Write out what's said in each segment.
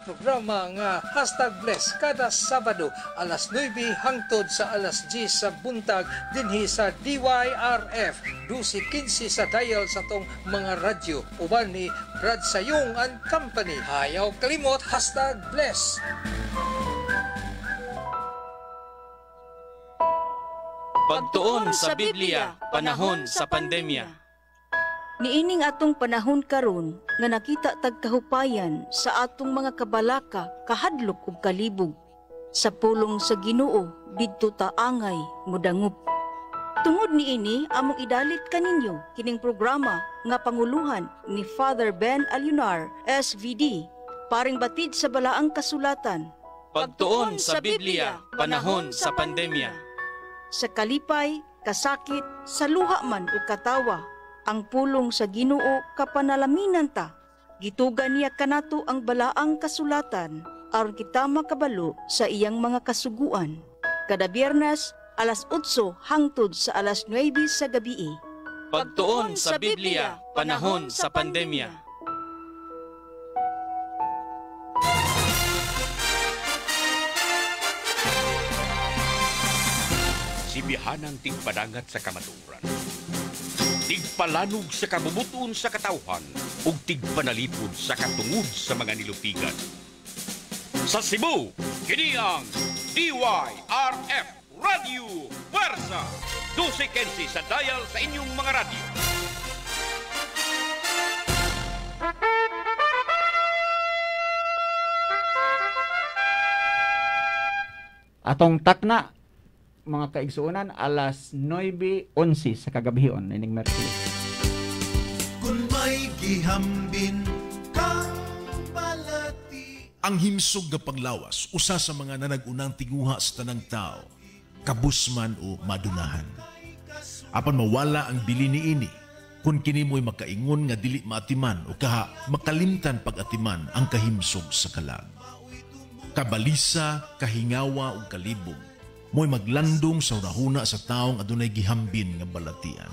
Programa nga Hashtag Bless kada Sabado alas 9 hangtod sa alas 10 sa buntag dinhi sa DYRF 12.15 sa dial sa tong mga radyo uban ni Brad Sayong and Company. Hayaw kalimot Hashtag Bless. Pagtuon sa Biblia, panahon sa pandemya. Niining atong panahon karon nga nakita tagkahupayan sa atong mga kabalaka kahadlok ug kalibog sa pulong sa Ginoo bidto ta angay mudangup. Tungod ni ini among idalit kaninyo kining programa nga panguluhan ni Father Ben Alunar SVD paring batid sa balaang kasulatan. Pagtuon sa Biblia panahon sa pandemya. Sa kalipay, kasakit, sa luha man ug katawa, ang pulong sa Ginoo kapanalaminan ta. Gitugan niya kanato ang balaang kasulatan aron kita makabalo sa iyang mga kasuguan. Kada biyernes, alas 8 hangtod sa alas 9 sa gabi. Pagtuon sa Biblia, panahon sa pandemya. Simihanang tingpadangat sa kamaturan tigpalanog sa kabubutuon sa katawhan ug tigpanalipod sa katungod sa mga nilupigan. Sa Cebu, kini ang DYRF Radio Versa 1215 sa dial sa inyong mga radio. Atong takna mga kaigsuonan alas 9:11 sa kagabihon ining Merkules. Kun may gihambin kang balati. Ang himsog nga panglawas usa sa mga nanagunang tinguha sa tanang tao, kabusman o madunahan. Apan mawala ang bili ni ini kun kini mo'y makaingon nga dili maatiman o kaha makalimtan pag-atiman ang kahimsog sa kalag. Kabalisa, kahingawa o kalibog mo'y maglandong sa urahuna sa taong adunay gihambin nga balatian.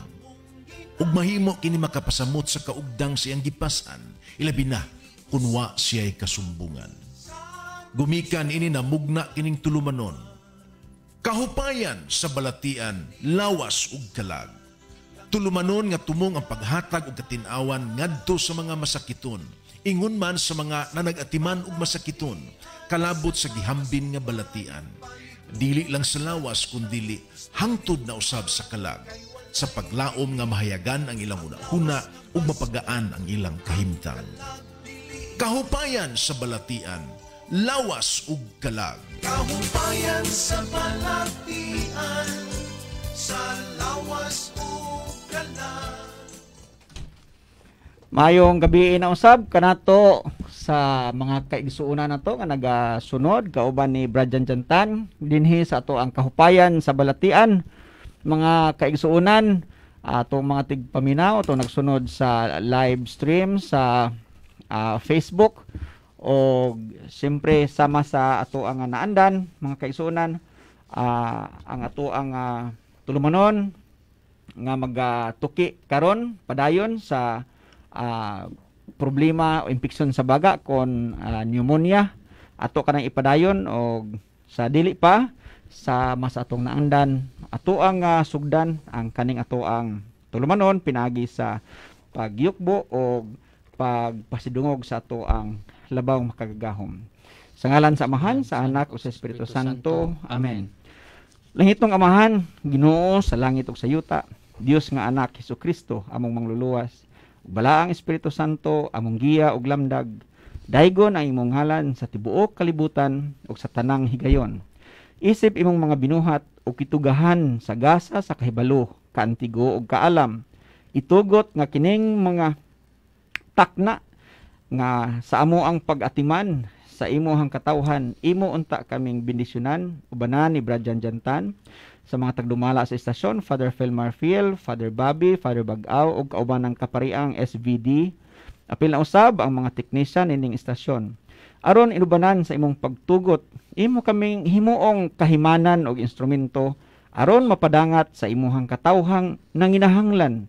Ug mahimo kini makapasamot sa kaugdang siyang gipasan, ilabi na kunwa siya'y kasumbungan. Gumikan ini na mugna kining tulumanon. Kahupayan sa balatian, lawas ug kalag. Tulumanon nga tumong ang paghatag ug katinawan ngadto sa mga masakiton, ingon man sa mga nanagatiman ug masakiton, kalabot sa gihambin nga balatian dili lang sa lawas kundili hangtod na usab sa kalag sa paglaom nga mahayagan ang ilang una-una ug mapagaan ang ilang kahimtang. Kahupayan sa balatian, lawas ug kalag. Kahupayan sa balatian, sa lawas ug kalag. Mayong gabi na usab kanato sa mga kaigsuuna to nga nagasunod kauban ni Brajan Jantan dinhi sa ato ang kahupayan sa Balatian mga kaigsuunan ato mga tigpaminaw to nagsunod sa live stream sa uh, Facebook o siyempre sama sa ato ang naandan mga kaigsuunan uh, ang ato ang uh, tulumanon nga magatuki uh, karon padayon sa uh, problema o impeksyon sa baga kon uh, pneumonia ato kanang ipadayon o sa dili pa sa mas atong naandan ato ang uh, sugdan ang kaning ato ang tulumanon pinagi sa pagyukbo o pagpasidungog sa ato ang labaw makagagahom sa ngalan sa amahan sa anak o sa espiritu santo amen langitong amahan ginoo sa langit ug sa yuta Dios nga anak Hesus Kristo among mangluluwas balaang Espiritu Santo, among giya ug lamdag, daigon ang imong halan sa tibuok kalibutan ug sa tanang higayon. Isip imong mga binuhat o kitugahan sa gasa sa kahibalo, kaantigo o kaalam. Itugot nga kining mga takna nga sa amo ang pag-atiman sa imuhang katawhan, imo unta kaming bendisyonan, ubanan ni Bradjan Jantan, sa mga tagdumala sa istasyon, Father Phil Marfiel, Father Bobby, Father Bagaw ug kauban ng kapariang SVD. Apil na usab ang mga teknisyan ining istasyon. Aron inubanan sa imong pagtugot, imo kaming himuong kahimanan og instrumento aron mapadangat sa imuhang katawhang nanginahanglan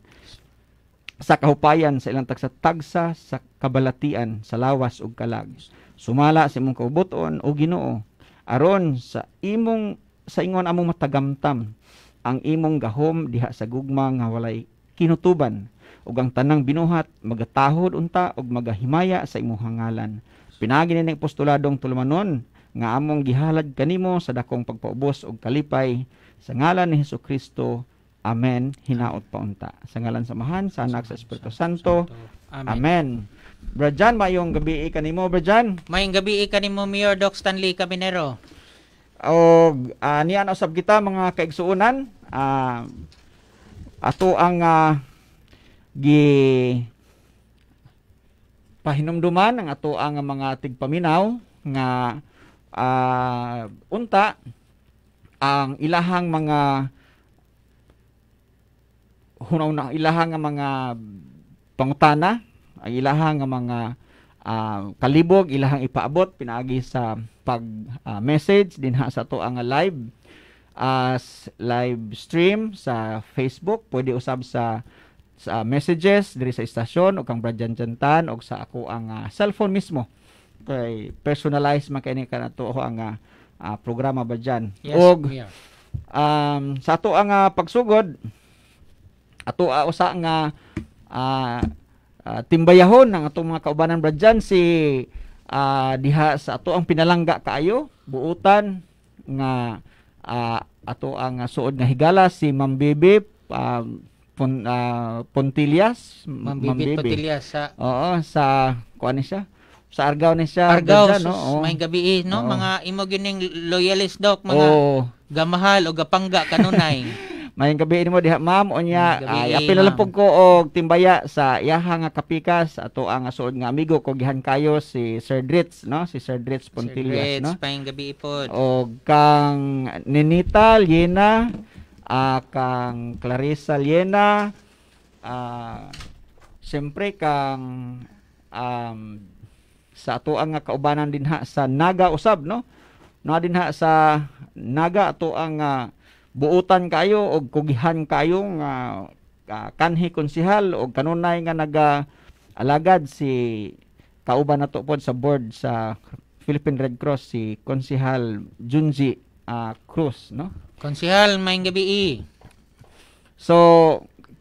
sa kahupayan sa ilang tagsa-tagsa sa kabalatian sa lawas ug kalag. Sumala sa imong kauboton o Ginoo aron sa imong sa ingon among matagamtam ang imong gahom diha sa gugma nga walay kinutuban ug ang tanang binuhat magatahod unta ug magahimaya sa imong hangalan. Pinagi ni postuladong tulumanon nga among gihalad kanimo sa dakong pagpaubos ug kalipay sa ngalan ni Hesu Kristo. Amen. Hinaot paunta. Sa ngalan sa samahan sa anak sa Espiritu Santo. Amen. Amen. Brajan, mayong gabi kanimo, Brajan. Mayong gabi kanimo, Mayor Doc Stanley Cabinero o uh, ah, niyan usab kita mga kaigsuonan uh, ato ang uh, gi pahinumduman ang ato ang mga tigpaminaw nga uh, unta ang ilahang mga hunaw na ilahang mga pangutana ang ilahang mga uh, kalibog ilahang ipaabot pinaagi sa pag uh, message dinha sa to ang live as live stream sa Facebook pwede usab sa sa messages diri sa istasyon o kang bradyantantan o sa ako ang uh, cellphone mismo kay personalized man kani kanato um, to ang uh, programa ba diyan yes, og yeah. um, sa ato ang uh, pagsugod ato uh, usa nga uh, uh, timbayahon ang atong mga kaubanan bradyan si uh, diha sa ato ang pinalangga kaayo buutan nga uh, ato ang suod nga higala si Ma'am Bebe uh, Pon, uh, Pontilias Ma'am Bebe Pontilias sa Oo sa kuan siya sa Argao ni siya Argao dyan, no? Oh. may gabi eh, no Oo. mga imo gining loyalist doc mga Oo. gamahal o gapangga kanunay Mayang gabi mo diha ma'am unya ay apilalampog ko og timbaya sa yaha nga kapikas ato ang suod nga amigo ko gihan kayo si Sir Dritz no si Sir Dritz Pontillas Sir Dritz, no. Mayang gabi pod. Og kang Ninita Liena uh, kang Clarissa Liena uh, sempre kang um, sa ato ang nga kaubanan dinha sa Naga usab no no dinha sa Naga ato ang uh, buutan kayo og kugihan kayo nga uh, kanhi konsihal og kanunay nga naga alagad si kauban nato pod sa board sa Philippine Red Cross si Konsihal Junji uh, Cruz no Konsihal maayong gabi i. So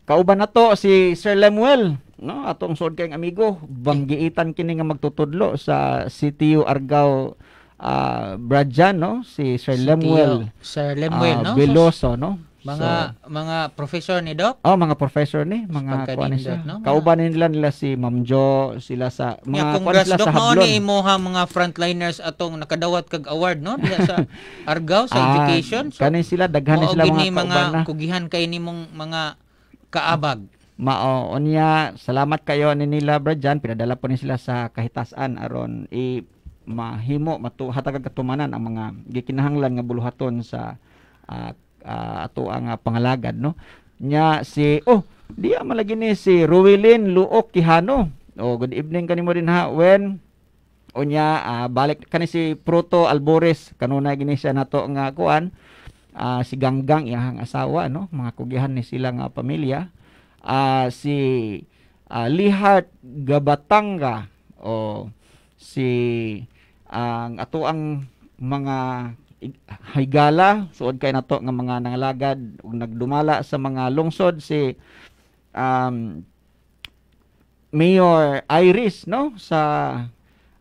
kauban nato si Sir Lemuel no atong sud kay amigo banggiitan kini nga magtutudlo sa CTU Argao uh, Brad Jan, no? Si Sir si Lemuel. Tio, Sir Lemuel, uh, no? Veloso, no? Mga so, mga professor ni Doc? Oh, mga professor ni, mga kuan siya. No? Kauban nila nila si Ma'am Jo, sila sa mga yeah, congrats, ano sila Doc, sa Hablon. ni imuha mga frontliners atong nakadawat kag award no sa Argao sa ah, education. So, kanin sila daghan sila mga, mga na. kugihan kay ni mong mga kaabag. Mao unya, salamat kayo ni nila Brad Jan, pinadala po ni sila sa kahitasan aron i mahimo matu hatag katumanan ang mga gikinahanglan nga buluhaton sa uh, uh, ato ang uh, ah, pangalagad no nya si oh diya malagi ni si Ruwilin Luok Kihano oh good evening kanimo din ha when unya uh, balik kani si Proto Albores kanuna gini siya nato nga kuan uh, si Ganggang iyang asawa no mga kugihan ni sila nga pamilya uh, si uh, Lihat Gabatanga o oh, si ang ato ang mga higala suod kay nato nga mga nangalagad ug nagdumala sa mga lungsod si um, Mayor Iris no sa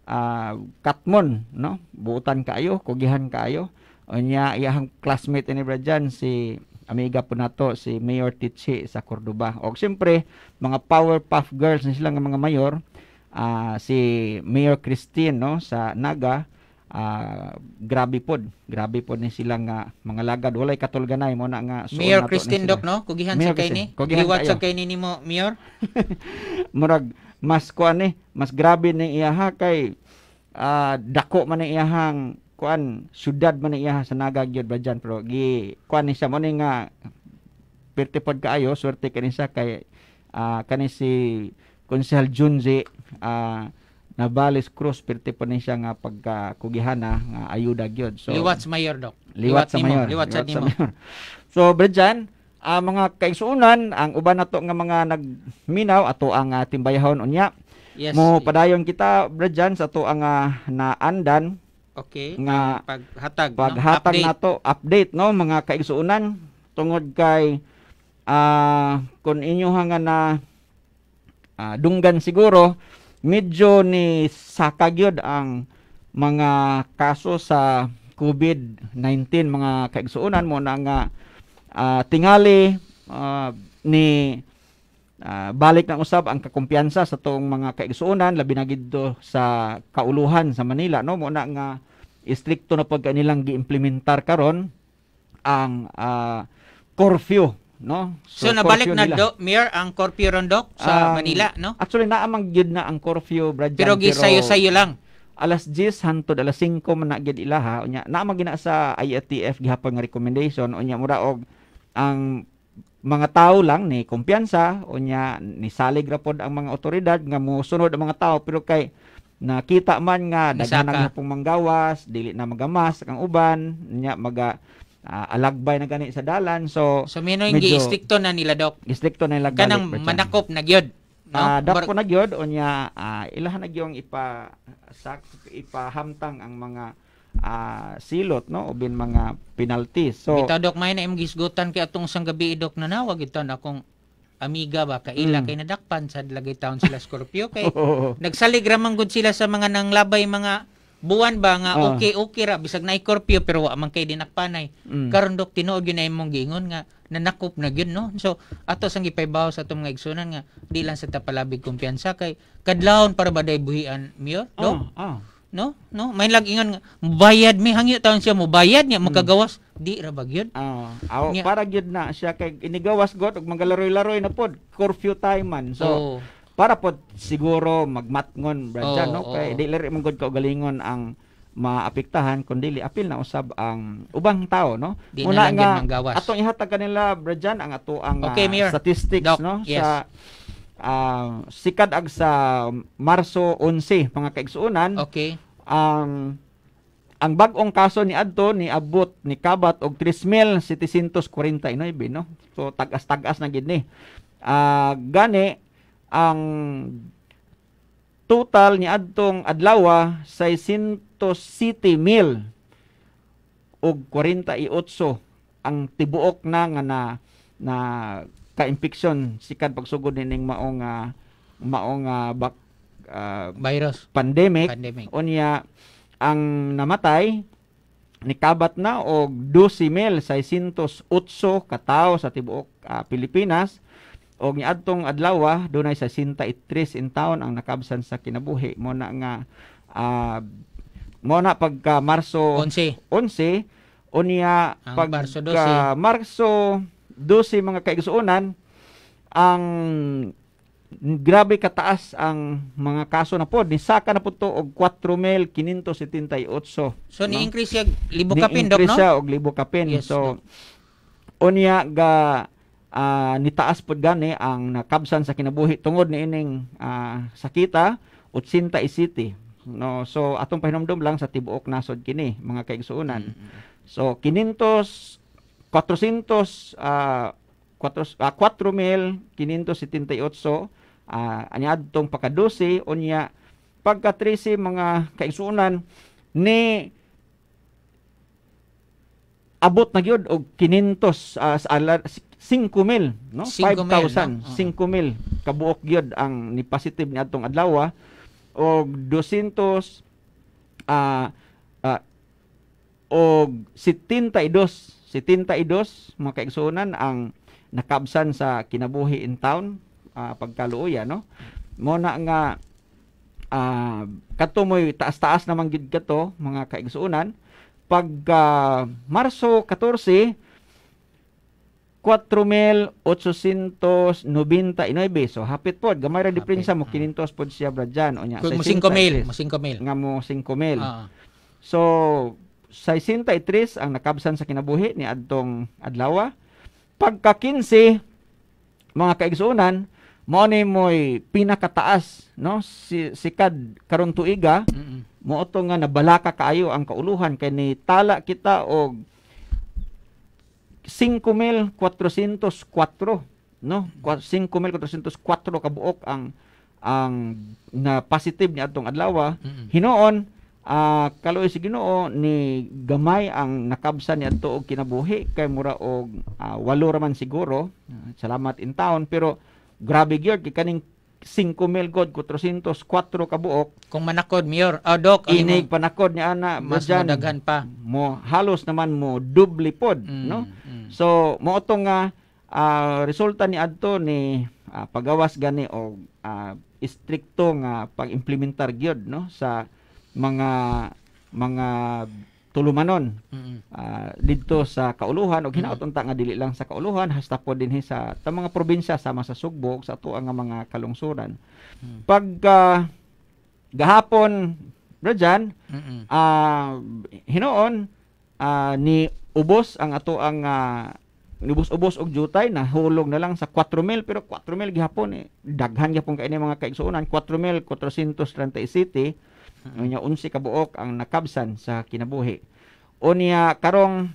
uh, Katmon no buutan kaayo kugihan kaayo unya iyang classmate ni Brajan si amiga po nato si Mayor Tichi sa Cordoba og siyempre mga Powerpuff Girls ni sila nga mga mayor uh, si Mayor Christine no sa Naga uh, grabe pod grabe pod ni sila nga mga lagad walay katulganay mo na nga so Mayor Christine dok no kugihan Mayor sa kay ni kugihan sa kay ni nimo Mayor murag mas kuan ni mas grabe ni iyaha kay uh, dako man ni iyahang kuan sudad man ni iyaha sa Naga gyud ba dyan pero gi kuan ni siya mo ni nga pirti pod kaayo suerte kani kay uh, kani si Konsehal Junzi uh, ah, na Balis Cruz pirti po ni siya nga pagkakugihana nga ayuda gyud so liwat sa mayor dok liwat, liwat sa mayor liwat sa, nimo so bredjan uh, ah, mga kaigsuonan ang uban nato nga mga nagminaw ato ang uh, timbayahon unya yes, mo padayon kita bredjan sa ato ang uh, naandan okay nga um, paghatag paghatag no? update. nato update no mga kaigsuonan tungod kay uh, kun inyo nga na uh, dunggan siguro medyo ni sakag yun ang mga kaso sa COVID-19 mga kaigsuunan mo na nga uh, tingali uh, ni uh, balik na usab ang kakumpiyansa sa tong mga kaigsuunan labi na gidto sa kauluhan sa Manila no mo na nga istrikto na pag kanilang giimplementar karon ang uh, curfew no? So, so nabalik na do, Mayor ang curfew ron doc sa um, Manila, no? Actually naamang gyud na ang curfew Brad Pero gisayo-sayo lang. Alas 10 hantod alas 5 man na gyud ilaha unya naamang gina sa IATF gihapon nga recommendation unya mura og ang mga tao lang ni kumpiyansa unya ni salig ra ang mga otoridad nga mosunod ang mga tao pero kay nakita man nga daghan na pong manggawas dili na magamas ang uban nya maga uh, alagbay na gani sa dalan. So, so mino yung giistikto na nila, Dok. Giistikto na nila. Kanang manakop na gyud. No? Uh, dako na gyud o uh, ah, ilahan na gyung ipa sak, ipahamtang ang mga uh, silot no ubin mga penalty So Bitaw dok may na im gisgutan kay atong sang gabi dok nanawag ito na kung amiga ba kaila mm. kay nadakpan sa lagay town sila Scorpio kay nagsalig ramang gud sila sa mga nanglabay mga buwan ba nga oh. okay okay ra bisag na curfew pero wa man kay dinakpanay mm. karon dok tinuod gyud na imong giingon nga nanakop na gyud no so ato sang gipaybaw sa atong mga igsunan nga di lang sa tapalabig kumpiyansa kay kadlawon para ba day buhian miyo dok oh, no no may lag nga bayad mi hangyo taon siya mo bayad niya magkagawas mm. di ra ba gyud oh. Aw, para gyud na siya kay inigawas god og manggalaroy-laroy na pod curfew time man so oh para po siguro magmatngon brad oh, no oh. kay dili rin mong ko galingon ang maapektahan kun dili apil na usab ang ubang tao no Di muna nga atong ihatag kanila brad ang ato ang okay, uh, statistics Doc, no yes. sa uh, sikat ag sa Marso 11 mga kaigsuonan okay ang um, ang bagong kaso ni Adto ni abot ni Kabat og 3,749 no so tagas-tagas na gid ni uh, gani ang total ni adtong adlaw ah, sa 170 mil og 48 ang tibuok na nga na, na ka infection sikat pagsugod ning maong uh, maong uh, bak, uh, virus pandemic, pandemic. unya ang namatay nikabat na og 12,608 ka tawo sa tibuok uh, Pilipinas o adtong adlaw ah, dunay sa 63 in town ang nakabsan sa kinabuhi mo na nga uh, mo na pagka Marso 11 11 unya pag Marso 12 Marso 12 mga kaigsuonan ang grabe kataas ang mga kaso na pod ni saka na pod to og 4,578 so no? ni increase yag libo kapin dok no ni increase og libo kapin yes, so no? unya ga uh, nitaas pod gani ang nakabsan sa kinabuhi tungod ni ining uh, sakita utsinta isiti no so atong pahinumdom lang sa tibuok nasod kini mga kaigsuonan so kinintos 400 uh, 4 uh, 4578 uh, aniadtong pakadusi unya pagka 13 mga kaigsuonan ni abot na gyud og 500 uh, ah, sa 5,000, no? 5,000, 5,000 kabuok gyud ang ni positive niadtong adlaw o 200 uh, ah. uh, og 72 72 ah, ah, mga kaigsuonan ang nakabsan sa kinabuhi in town uh, pagkaluoya no mo na nga uh, kato mo'y taas-taas naman gid kato mga kaigsuonan pag uh, Marso 14 4,899. So, hapit po. Gamay ra diferensya mo. Ah. Kinintos po siya brad, dyan. Unya, Kung 5,000. Mo 5,000. Nga mo 5,000. Ah. So, 63 ang nakabsan sa kinabuhi ni Adtong Adlawa. Pagka 15, mga kaigsuunan, mo ni mo'y pinakataas, no? Si, sikad karong tuiga, mm -mm. mo nga nabalaka kaayo ang kauluhan kay ni tala kita og 5,404 no 5,404 kabuok ang ang na positive ni atong adlaw ah. hinuon uh, ah, kaloy si Ginoo ni gamay ang nakabsa ni adto og kinabuhi kay mura og uh, walo raman siguro salamat in town pero grabe gyud kay kaning 5,404 kabuok kung manakod miyor oh, dok inig panakod ni ana mas dyan, pa mo halos naman mo duble pod mm. no So mo tong nga uh, resulta ni adto ni uh, pagawas gani o uh, ah, strikto nga pagimplementar gyud no sa mga mga tulumanon mm-hmm. uh, didto sa kauluhan o hinaot unta nga dili lang sa kauluhan hasta po dinhi sa ta mga probinsya sama sa Sugbo sa tuang nga mga kalungsuran mm-hmm. pag uh, gahapon Brajan mm-hmm. uh, hinoon uh, ni ubos ang ato ang uh, ah, ubos-ubos og jutay na hulog na lang sa 4 mil pero 4 mil gihapon eh. daghan gyapon kay mga kaigsuonan 4 mil 437 hmm. unya unsi ka buok ang nakabsan sa kinabuhi unya karong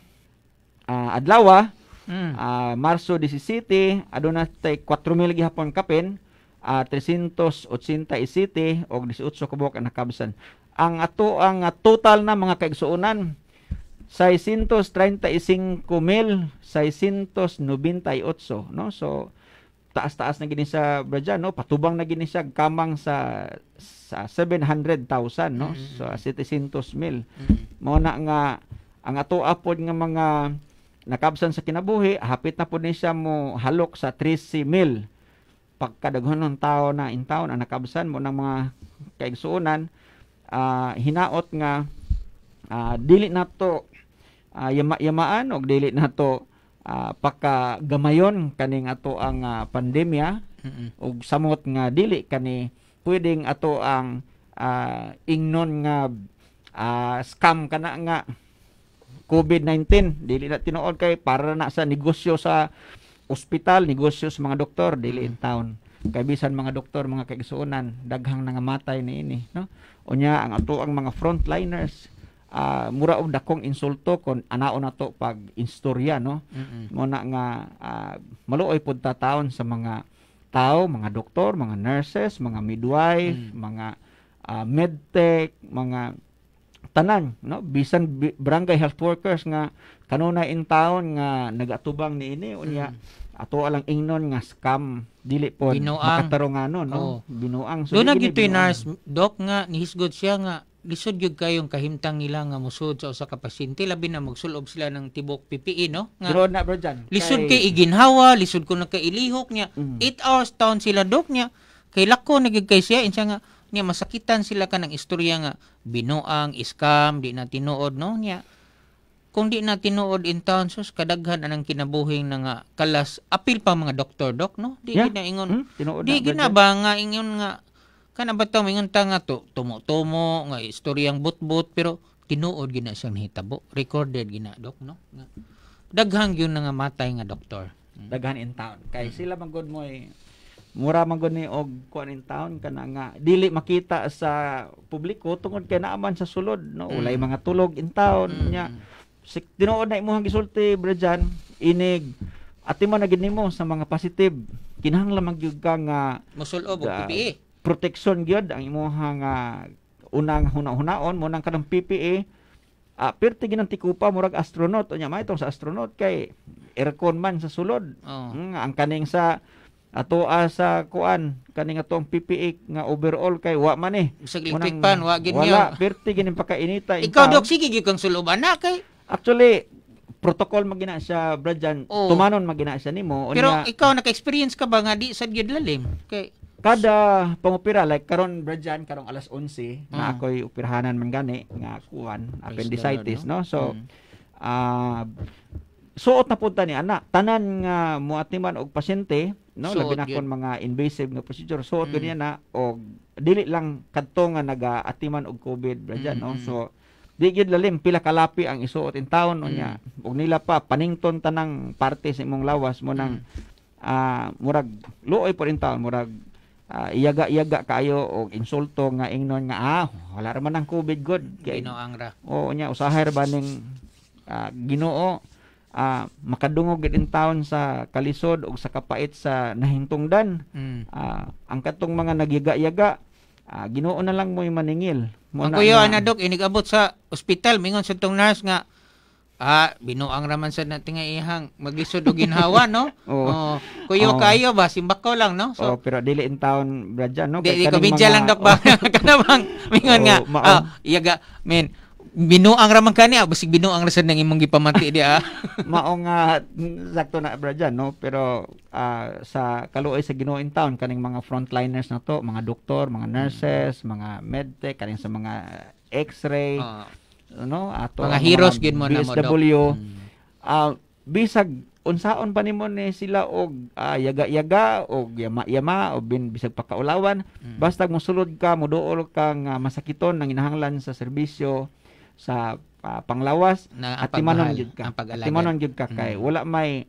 uh, ah, adlaw mm. uh, ah, Marso 17 aduna tay 4 mil gihapon kapin uh, 387 og 18 ka buok ang nakabsan ang ato ang uh, total na mga kaigsuonan 635,698 no so taas-taas na gini sa Braja no patubang na gini siya kamang sa sa 700,000 no mm-hmm. so 700,000 mm-hmm. na nga ang ato apod nga mga nakabsan sa kinabuhi hapit na pud ni siya mo halok sa 13,000 pagkadaghan ng tao na in town ang nakabsan mo ng mga kaigsuonan uh, hinaot nga uh, dili na to uh, yama, yamaan og dili na to uh, pakagamayon kaning ato ang uh, pandemya mm og samot nga dili kani pwedeng ato ang uh, ingnon nga uh, scam kana nga COVID-19 dili na tinuod kay para na sa negosyo sa ospital, negosyo sa mga doktor dili in town. Kay bisan mga doktor, mga kaigsuonan, daghang nangamatay ni ini, no? Unya ang ato ang mga frontliners uh, mura og dakong insulto kon anao na to pag istorya no mm-hmm. mo na nga uh, maluoy pud ta taon sa mga tao mga doktor mga nurses mga midwife mm. mga uh, medtech mga tanan no bisan barangay health workers nga kanunay in town nga nagatubang ni ini unya mm. ato alang ingnon nga scam dili po makatarong ano no oh. binuang so do na gyud nurse doc nga nihisgod siya nga lisod gyud kayong kahimtang nila nga musud sa usa ka pasyente labi na magsulob sila ng tibok PPE no nga bro na bro dyan. lisod kay, kay iginhawa lisod ko nakailihok niya 8 mm. hours taon sila dok niya kay lako nagigkay siya insya nga niya masakitan sila kanang istorya nga binuang scam di na tinuod no niya kung di na tinuod in town sus kadaghan anang kinabuhing na nga kalas apil pa mga doktor dok no di yeah. ginaingon hmm? Tinuod di gina ba nga ingon nga kana ba tawag mingon nga to tumo-tumo nga istoryang butbut pero tinuod gina siyang hitabo recorded gina dok no daghang yun nga matay nga doktor mm. daghan in town kay sila man gud mo eh, mura man gud ni og kuan in town kana nga dili makita sa publiko tungod kay naaman sa sulod no ulay mm. mga tulog in town mm. nya Sik, tinuod na imong gisulti brajan inig ati man na ginimo sa mga positive kinahanglan magyud ka nga mosulob og PPE protection gyud ang imong uh, unang hunahunaon mo nang kanang PPE uh, ah, pirti tikupa murag astronaut unya may sa astronaut kay aircon man sa sulod oh. mm, ang kaning sa ato sa kuan kaning atong PPE nga overall kay wa man eh sa pan wa gid wala pirti ginin pakainita ikaw dok sige gyud kang suloban na kay actually protocol magina siya brad Jan, oh. tumanon magina siya nimo pero ikaw naka-experience ka ba nga di sad gyud lalim kay kada pangopera like karon brajan karong alas 11 mm. na ako'y operahanan man gani nga kuan appendicitis no? no so mm. uh, suot na punta ni ana tanan nga muatiman og pasyente no so, labi na kon mga invasive nga procedure suot mm. niya na og dili lang kadto nga nagaatiman og covid brajan mm. no so di gid lalim pila kalapi ang isuot in town mm. niya og nila pa panington tanang parte sa imong lawas mo nang mm. uh, murag luoy po in town murag uh, iyaga-iyaga kayo og insulto nga ingnon nga ah wala ra man ang COVID good kay ang ra. Oo nya usahay ba ning uh, Ginoo uh, makadungog gid town sa kalisod og sa kapait sa nahintungdan. Mm. Uh, ang katong mga nagiga-yaga uh, Ginoo na lang mo'y maningil. Mo ang kuyo na, dok inigabot sa ospital mingon sa tong nurse nga Ah, binuang raman sa nga ihang maglisod og ginhawa no? oh. Oh. Kuyo oh. kayo ba simbako lang no? So, oh, pero dili in town bradya no. Dili ko bidya lang dok ba kana bang mingon nga. Ah, iyaga min, binuang raman kani ah, bisig binuang rasad nang imong gipamati di ah. Maong nga sakto na bradya no, pero uh, sa kaluoy sa Ginoo in town kaning mga frontliners na to, mga doktor, mga nurses, mga medtech, kaning sa mga x-ray. Uh, no ato mga heroes gid mo na mo BSW uh, mm. ah, bisag unsaon pa nimo ni sila og uh, yaga-yaga og yama-yama o bin bisag pakaulawan mm. basta mosulod ka moduol kang uh, masakiton nang inahanglan sa serbisyo sa uh, panglawas na, at timanon gyud ka timanon gyud ka kay mm. wala may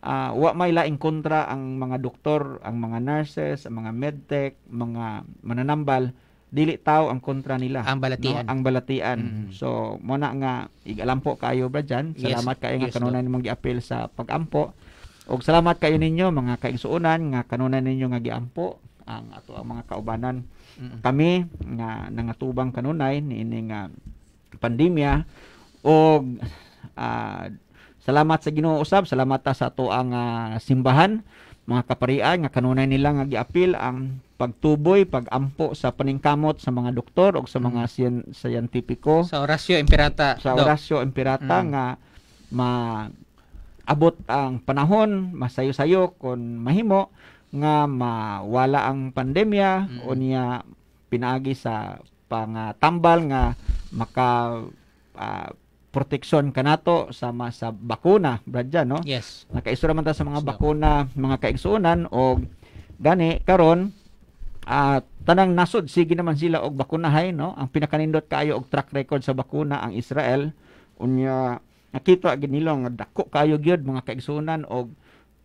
uh, wa may laing kontra ang mga doktor ang mga nurses ang mga medtech mga mananambal dili tao ang kontra nila ang balatian no? ang balatian mm-hmm. so mo na nga igalampo kayo bra dyan salamat yes. kayo nga yes, kanunay nimong giapil sa pagampo og salamat kayo ninyo mga kaigsuonan nga kanunay ninyo nga giampo ang ato ang mga kaubanan mm-hmm. kami nga nangatubang kanunay niining uh, pandemya og uh, salamat sa Ginoo usab salamat ta sa ato ang uh, simbahan mga kaparian nga kanunay nila nga giapil ang pagtuboy, pagampo sa paningkamot sa mga doktor o sa mm. mga siyan, siyentipiko. Sa Horacio Imperata. Sa Horacio Imperata mm. nga ma ang panahon, masayo-sayo kon mahimo nga mawala ang pandemya mm. o niya pinaagi sa pangtambal nga maka uh, proteksyon kanato sama sa bakuna bradya no yes nakaisura man ta sa mga bakuna mga kaigsuonan og gani karon at tanang nasod sige naman sila og bakunahay no ang pinakanindot kaayo og track record sa bakuna ang Israel unya nakita gid nila nga dako kayo gyud mga kaigsoonan og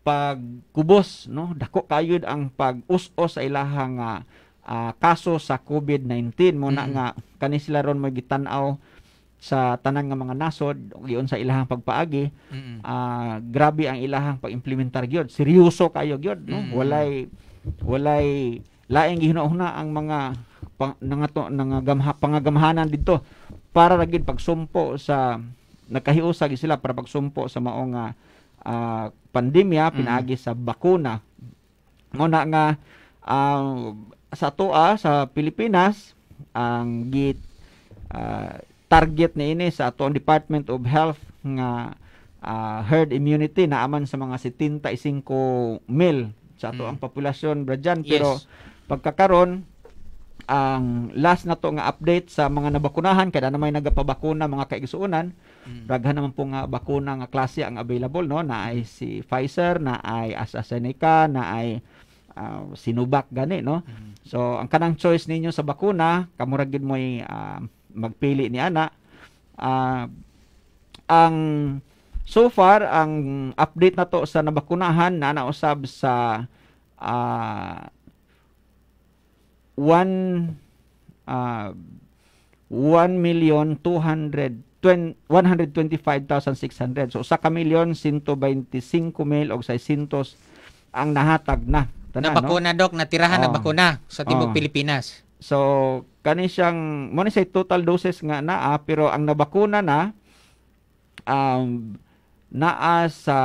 pagkubos no dako kayo ang pag us sa ilahang uh, ah, uh, kaso sa COVID-19 mo na mm-hmm. nga kani sila ron mo gitan-aw sa tanang nga mga nasod giun sa ilahang pagpaagi mm-hmm. uh, grabe ang ilahang pag-implementar gyud seryoso kayo gyud no mm-hmm. walay walay laing gihunahuna ang mga pang, nangato nangagamha pangagamhanan didto para ra gid pagsumpo sa nakahiusag sila para pagsumpo sa maong uh, pandemya mm pinaagi sa bakuna mo nga uh, sa atoa sa Pilipinas ang git uh, target ni ini sa atong Department of Health nga uh, herd immunity na naaman sa mga 75 mil sa ato mm. ang populasyon bradyan yes. pero pagkakaron ang last na to nga update sa mga nabakunahan kada na may nagapabakuna mga kaigsuonan mm. daghan naman po nga bakuna nga klase ang available no na ay si Pfizer na ay AstraZeneca na ay uh, Sinovac gani no mm. so ang kanang choice ninyo sa bakuna kamura gid mo uh, ah, magpili ni ana uh, ang so far ang update na to sa nabakunahan na nausab sa uh, 1 uh, 1,225,600. So sa ka milyon 125,000 og 600 ang nahatag na. Tanan, bakuna no? dok, natirahan oh. na bakuna sa tibuok oh. Pilipinas. So kani siyang mo say total doses nga naa ah, pero ang nabakuna na um, naa sa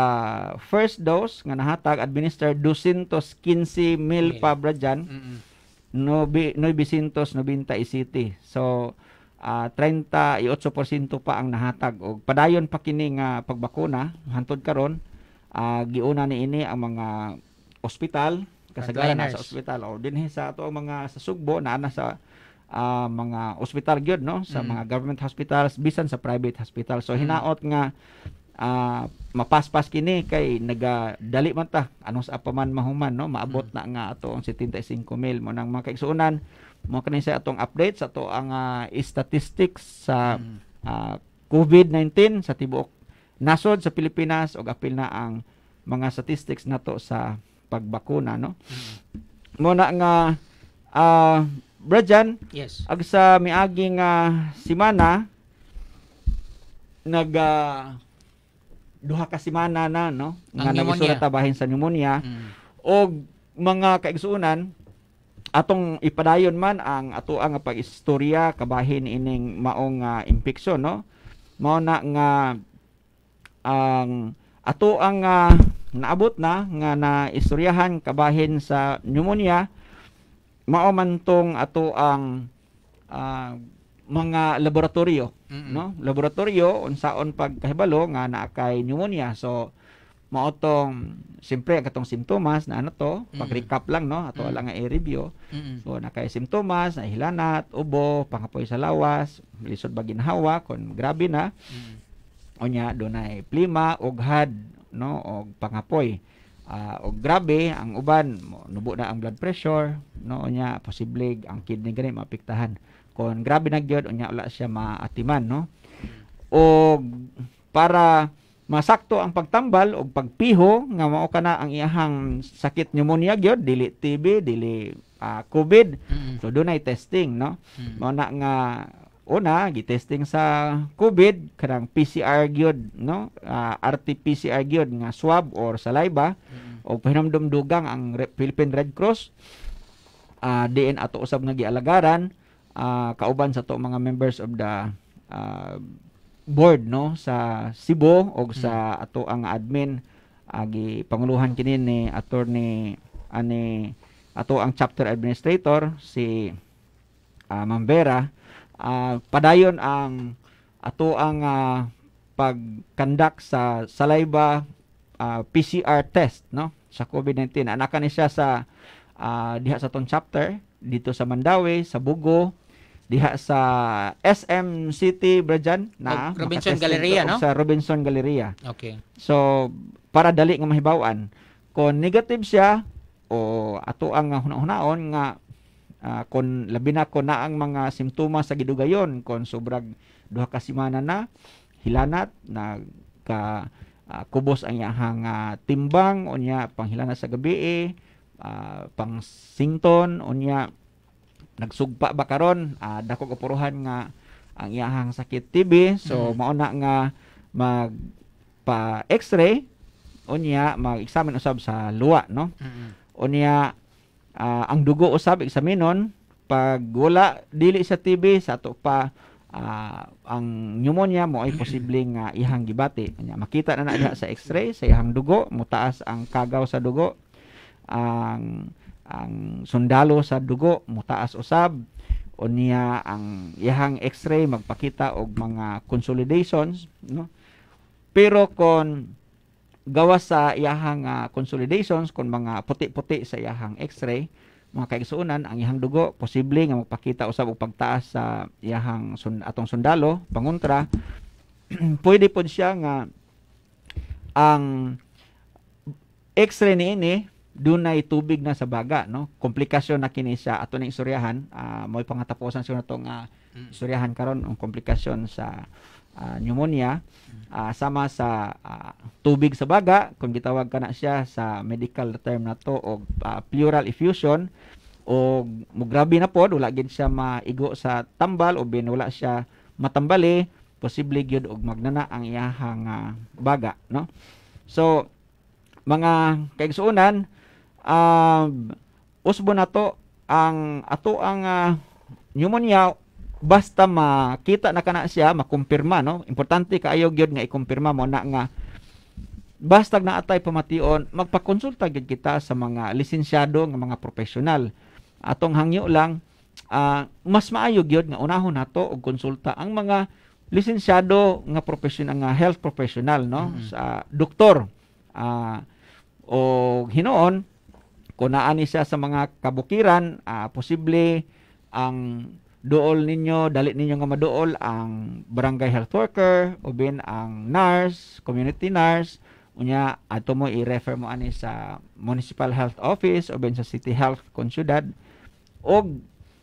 first dose nga nahatag administered 215 mil okay. pabra dyan. Mm-mm Novi, City. So, uh, ah, 38% pa ang nahatag. O, padayon pa kini nga pagbakuna, hantod karon uh, giuna ni ini ang mga ospital, kasagaran na sa ospital. O, dinhi sa ato ang mga sa Sugbo, na ana sa uh, mga ospital gyud no sa mm. mga government hospitals bisan sa private hospital so mm. hinaot nga uh, mapaspas kini kay nagadali man ta anong sa paman mahuman no maabot mm. na nga ato ang 75 mil mo nang mga kaigsuonan mo kani sa atong update sa to ang uh, statistics sa uh, mm. ah, COVID-19 sa tibuok nasod sa Pilipinas og apil na ang mga statistics nato sa pagbakuna no mm. mo na nga uh, Brajan, yes. ag sa miaging uh, simana nag uh, duha ka semana na no nga nagisulat tabahin sa pneumonia mm. og mga kaigsuonan atong ipadayon man ang ato ang pagistorya kabahin ining maong uh, impeksyon no mao na nga ang ato ang uh, naabot na nga naistoryahan kabahin sa pneumonia mao man tong ato ang uh, mga laboratoryo Mm-mm. no laboratorio unsaon pagkahibalo nga naa kay pneumonia so maotong siyempre katong simptomas na ano to pag recap lang no ato mm-hmm. lang i-review mm-hmm. so nakay simptomas na hilanat ubo pangapoy sa lawas lisod ba ginhawa kon grabe na mm-hmm. unya dunay plima ughad no og pangapoy uh, og grabe ang uban nubo na ang blood pressure no unya posible ang kidney gani maapektahan kon grabe na gyud unya wala siya maatiman no o para masakto ang pagtambal o pagpiho nga mao kana ang iyahang sakit pneumonia gyud dili TB dili uh, COVID mm-hmm. so dunay testing no mm-hmm. mao na nga una gitesting sa COVID kanang PCR gyud no uh, ah, RT-PCR gyud nga swab or saliva mm-hmm. o pinamdumdugang ang Philippine Red Cross uh, ah, DNA ato usab nga gialagaran uh, kauban sa to mga members of the uh, board no sa Cebu o sa hmm. ato ang admin agi ah, panguluhan kini ni attorney ani ato ang chapter administrator si uh, Mambera uh, padayon ang ato ang uh, pagkandak sa saliva uh, PCR test no sa COVID-19 anak ni siya sa uh, diha sa ton chapter dito sa Mandawi sa Bugo diha sa SM City Brajan na Robinson Galleria no sa Robinson Galleria okay so para dali nga mahibawan kung negative siya o ato ang hunahunaon nga uh, ah, kon labi na ko na ang mga simptoma sa gidugayon kon sobrang duha ka semana na hilanat na ka uh, ah, kubos ang iyang uh, ah, timbang unya panghilanat sa gabi eh, uh, pang sington unya nagsugpa ba karon uh, dako kapuruhan nga ang iyahang sakit TB so mm-hmm. mao nga mag pa x-ray unya mag-examine usab sa luwa no mm-hmm. unya uh, ang dugo usab eksaminon pag wala dili sa TB sa ato pa uh, ang pneumonia mo ay posibleng uh, ihang gibati unya makita na na sa x-ray sa ihang dugo mutaas ang kagaw sa dugo ang uh, ang sundalo sa dugo mutaas usab unya ang iyahang x-ray magpakita og mga consolidations no pero kon gawa sa iyahang uh, consolidations kon mga puti-puti sa iyahang x-ray mga kaigsuonan ang iyahang dugo posible nga magpakita usab og pagtaas sa iyahang sun, atong sundalo pangontra pwede pod siya nga ang x-ray ni ini dunay tubig na sa baga no komplikasyon na kini sa ato na istoryahan uh, ah, mo'y pangatapusan sa natong uh, ah, mm. istoryahan karon ang komplikasyon sa uh, pneumonia uh, sama sa uh, tubig sa baga kung gitawag kana siya sa medical term na to og uh, pleural effusion o mugrabe na pod wala gid siya maigo sa tambal o bin wala siya matambali posible gyud og magnana ang iyahang uh, baga no so mga kaigsuonan um, usbo na to ang ato ang uh, pneumonia basta makita na kana siya makumpirma no importante kaayo gyud nga ikumpirma mo na nga basta na atay pamation magpakonsulta gyud kita sa mga lisensyado nga mga profesional atong hangyo lang uh, mas maayo gyud nga unahon nato og konsulta ang mga lisensyado nga profesional nga health professional no mm-hmm. sa doktor uh, o hinoon kung naani siya sa mga kabukiran, uh, posible ang dool ninyo, dali ninyo nga maduol ang barangay health worker, o bin ang nurse, community nurse, unya ato mo i-refer mo ani sa municipal health office o bin sa city health kon syudad og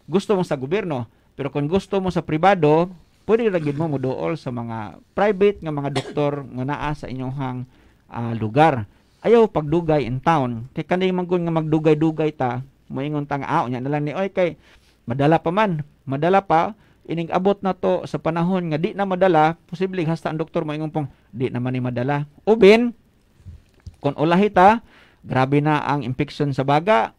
gusto mo sa gobyerno pero kung gusto mo sa pribado pwede ra gid mo modool sa mga private nga mga doktor nga naa sa inyong hang uh, lugar ayaw pagdugay in town. Kay kanay manggon nga magdugay-dugay ta, moingon tang ao niya nalang ni oy kay madala pa man, madala pa ining abot na to sa panahon nga di na madala, posible hasta ang doktor moingon pong di naman ni madala. Uben kon ulahi ta, grabe na ang infection sa baga,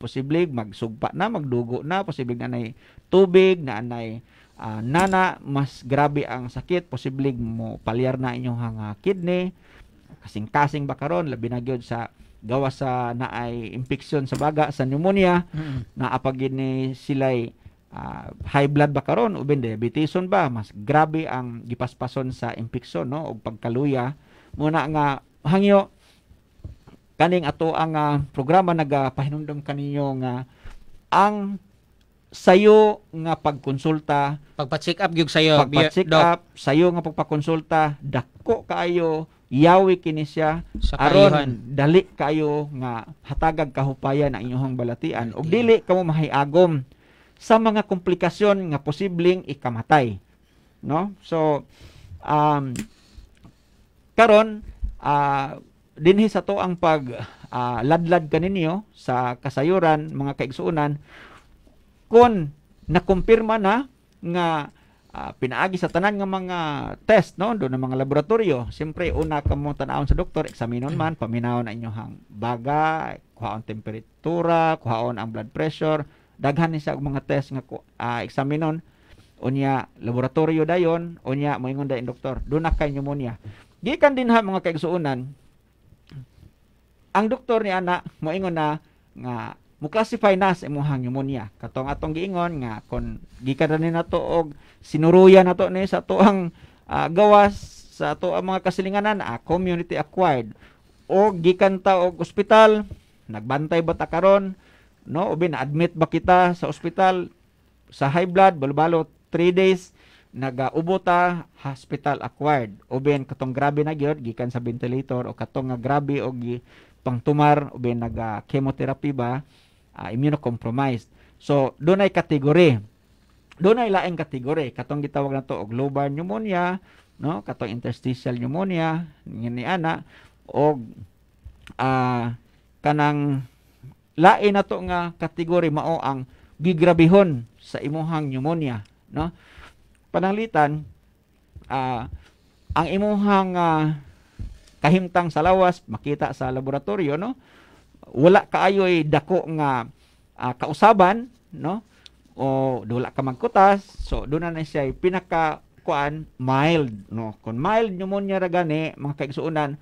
posible magsugpa na, magdugo na, posible na nay tubig, na nay uh, ah, nana, mas grabe ang sakit, posible mo palyar na inyong hanga kidney, kasing-kasing ba karon labi na gyud sa gawa sa naay infection sa baga sa pneumonia mm-hmm. na apagid ni silay uh, high blood ba karon uben diabeteson ba mas grabe ang gipaspason sa infection no og pagkaluya muna nga hangyo kaning ato ang uh, programa nagapahinumdom kaninyo nga ang sayo nga pagkonsulta pagpa-check up gyud sayo pagpa-check up sayo nga pagpakonsulta dako kaayo Yawi kini siya aron dali kayo nga hatagag kahupayan ang inyong balatian ug dili kamo mahiagom sa mga komplikasyon nga posibleng ikamatay no so um karon uh, dinhi sa to ang pag uh, ladlad kaninyo sa kasayuran mga kaigsuonan kon nakumpirma na nga uh, pinaagi sa tanan nga mga test no do ng mga laboratoryo siyempre una ka mo tanawon sa doktor eksaminon man paminawon ang inyong baga kuhaon temperatura kuhaon ang blood pressure daghan ni sa mga test nga uh, ah, eksaminon unya laboratorio dayon unya moingon dayon doktor do na kay pneumonia gikan din ha mga kaigsuonan ang doktor ni ana moingon na nga mo-classify na sa imuhang pneumonia. Katong atong giingon nga kon gikadanin nato og sinuruya nato ni sa tuang uh, ah, gawas sa ato ang mga kasilinganan a ah, community acquired o gikan ta og ospital nagbantay ba ta karon no ubin admit ba kita sa ospital sa high blood balbalo 3 days nagaubot ta hospital acquired ubin katong grabe na gyud gikan sa ventilator o katong nga grabe og pangtumar ubin naga ah, chemotherapy ba uh, immunocompromised. So, doon ay kategory. Doon ay laing kategory. Katong gitawag na to og global pneumonia, no? Katong interstitial pneumonia ni ana og uh, ah, kanang lain na to nga kategory mao ang gigrabihon sa imuhang pneumonia, no? Pananglitan uh, ang imuhang uh, kahimtang sa lawas makita sa laboratorio, no? wala kaayoy dako nga uh, kausaban no o dula ka magkutas so do na na siya pinaka kuan mild no kon mild pneumonia ra gani mga kaigsuonan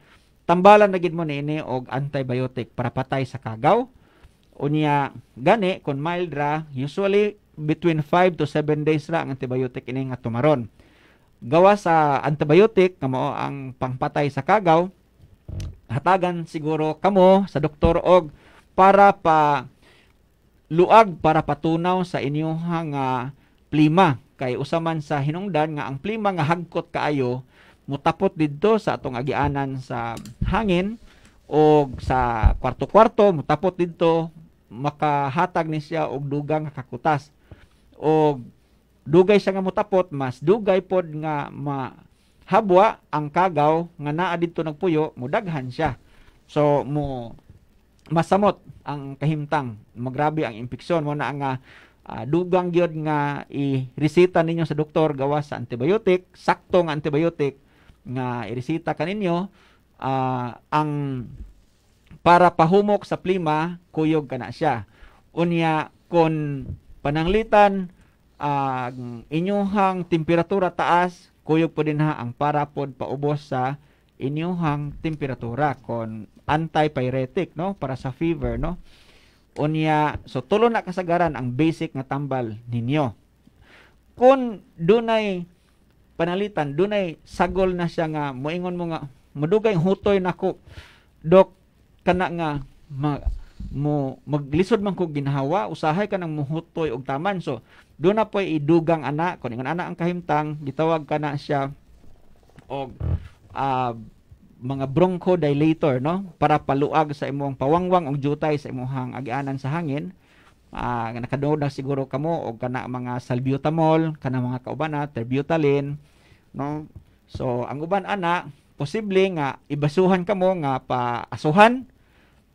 tambalan na gid mo niini og antibiotic para patay sa kagaw unya gani kon mild ra usually between 5 to 7 days ra ang antibiotic ini nga tumaron gawa sa antibiotic nga mao ang pangpatay sa kagaw hatagan siguro kamo sa doktor og para pa luag para patunaw sa inyong uh, plima kay usaman sa hinungdan nga ang plima nga hagkot kaayo mutapot didto sa atong agianan sa hangin o sa kwarto-kwarto mutapot didto makahatag ni siya og dugang kakutas o dugay siya nga mutapot mas dugay pod nga ma habwa ang kagaw nga naa didto nagpuyo mudaghan siya so mo masamot ang kahimtang magrabe ang impeksyon mo na ang uh, ah, dugang gyud nga i ninyo sa doktor gawas sa antibiotic sakto nga antibiotic nga iresita kaninyo uh, ah, ang para pahumok sa plima kuyog kana siya unya kon pananglitan ang uh, inyuhang temperatura taas kuyog po din ha ang parapod paubos sa inyuhang temperatura kon antipyretic no para sa fever no unya so tulo na kasagaran ang basic nga tambal ninyo kun dunay panalitan dunay sagol na siya nga moingon mo nga mudugay hutoy nako dok kana nga mo maglisod man ko ginhawa usahay ka ng muhutoy og taman so do na po idugang ana kun ingon ana ang kahimtang gitawag kana siya og uh, mga bronchodilator no para paluag sa imong pawangwang og jutay sa imong agianan sa hangin uh, ah, nakaduod na siguro kamo og kana mga salbutamol kana mga kaubana terbutalin no so ang uban ana posible nga ibasuhan kamo nga paasuhan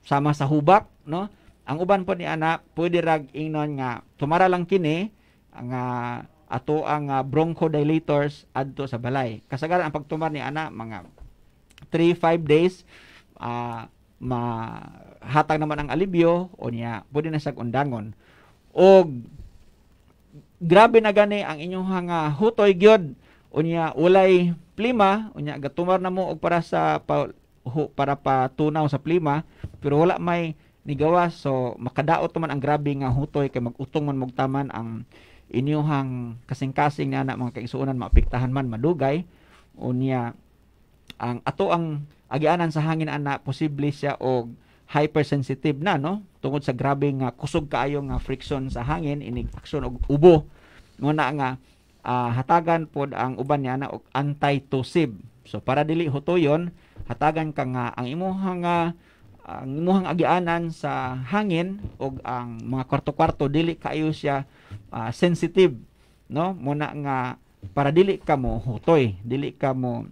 sama sa hubak no? Ang uban po ni ana pwede rag ingnon nga tumara lang kini ang uh, ato ang uh, bronchodilators adto sa balay. Kasagaran ang pagtumar ni ana mga 3-5 days uh, ah, hatag naman ang alibyo o niya pwede na sag undangon. O grabe na gani ang inyong hanga hutoy gyud unya ulay plima unya gatumar na mo og para sa pa, ho, para pa tunaw sa plima pero wala may ni gawas so makadaot man ang grabe nga hutoy kay magutong man mugtaman ang inyuhang kasing-kasing na anak mga kaigsuonan maapektahan man madugay unya ang ato ang agianan sa hangin ana posible siya og hypersensitive na no tungod sa grabe nga kusog kaayo nga friction sa hangin inig aksyon og ubo nguna nga uh, hatagan pod ang uban niya na og anti-tusib so para dili hutoyon hatagan ka nga ang imong nga ang imuhang agianan sa hangin o ang mga kwarto-kwarto dili kaayo siya uh, sensitive no muna nga para dili ka mo hutoy dili ka mo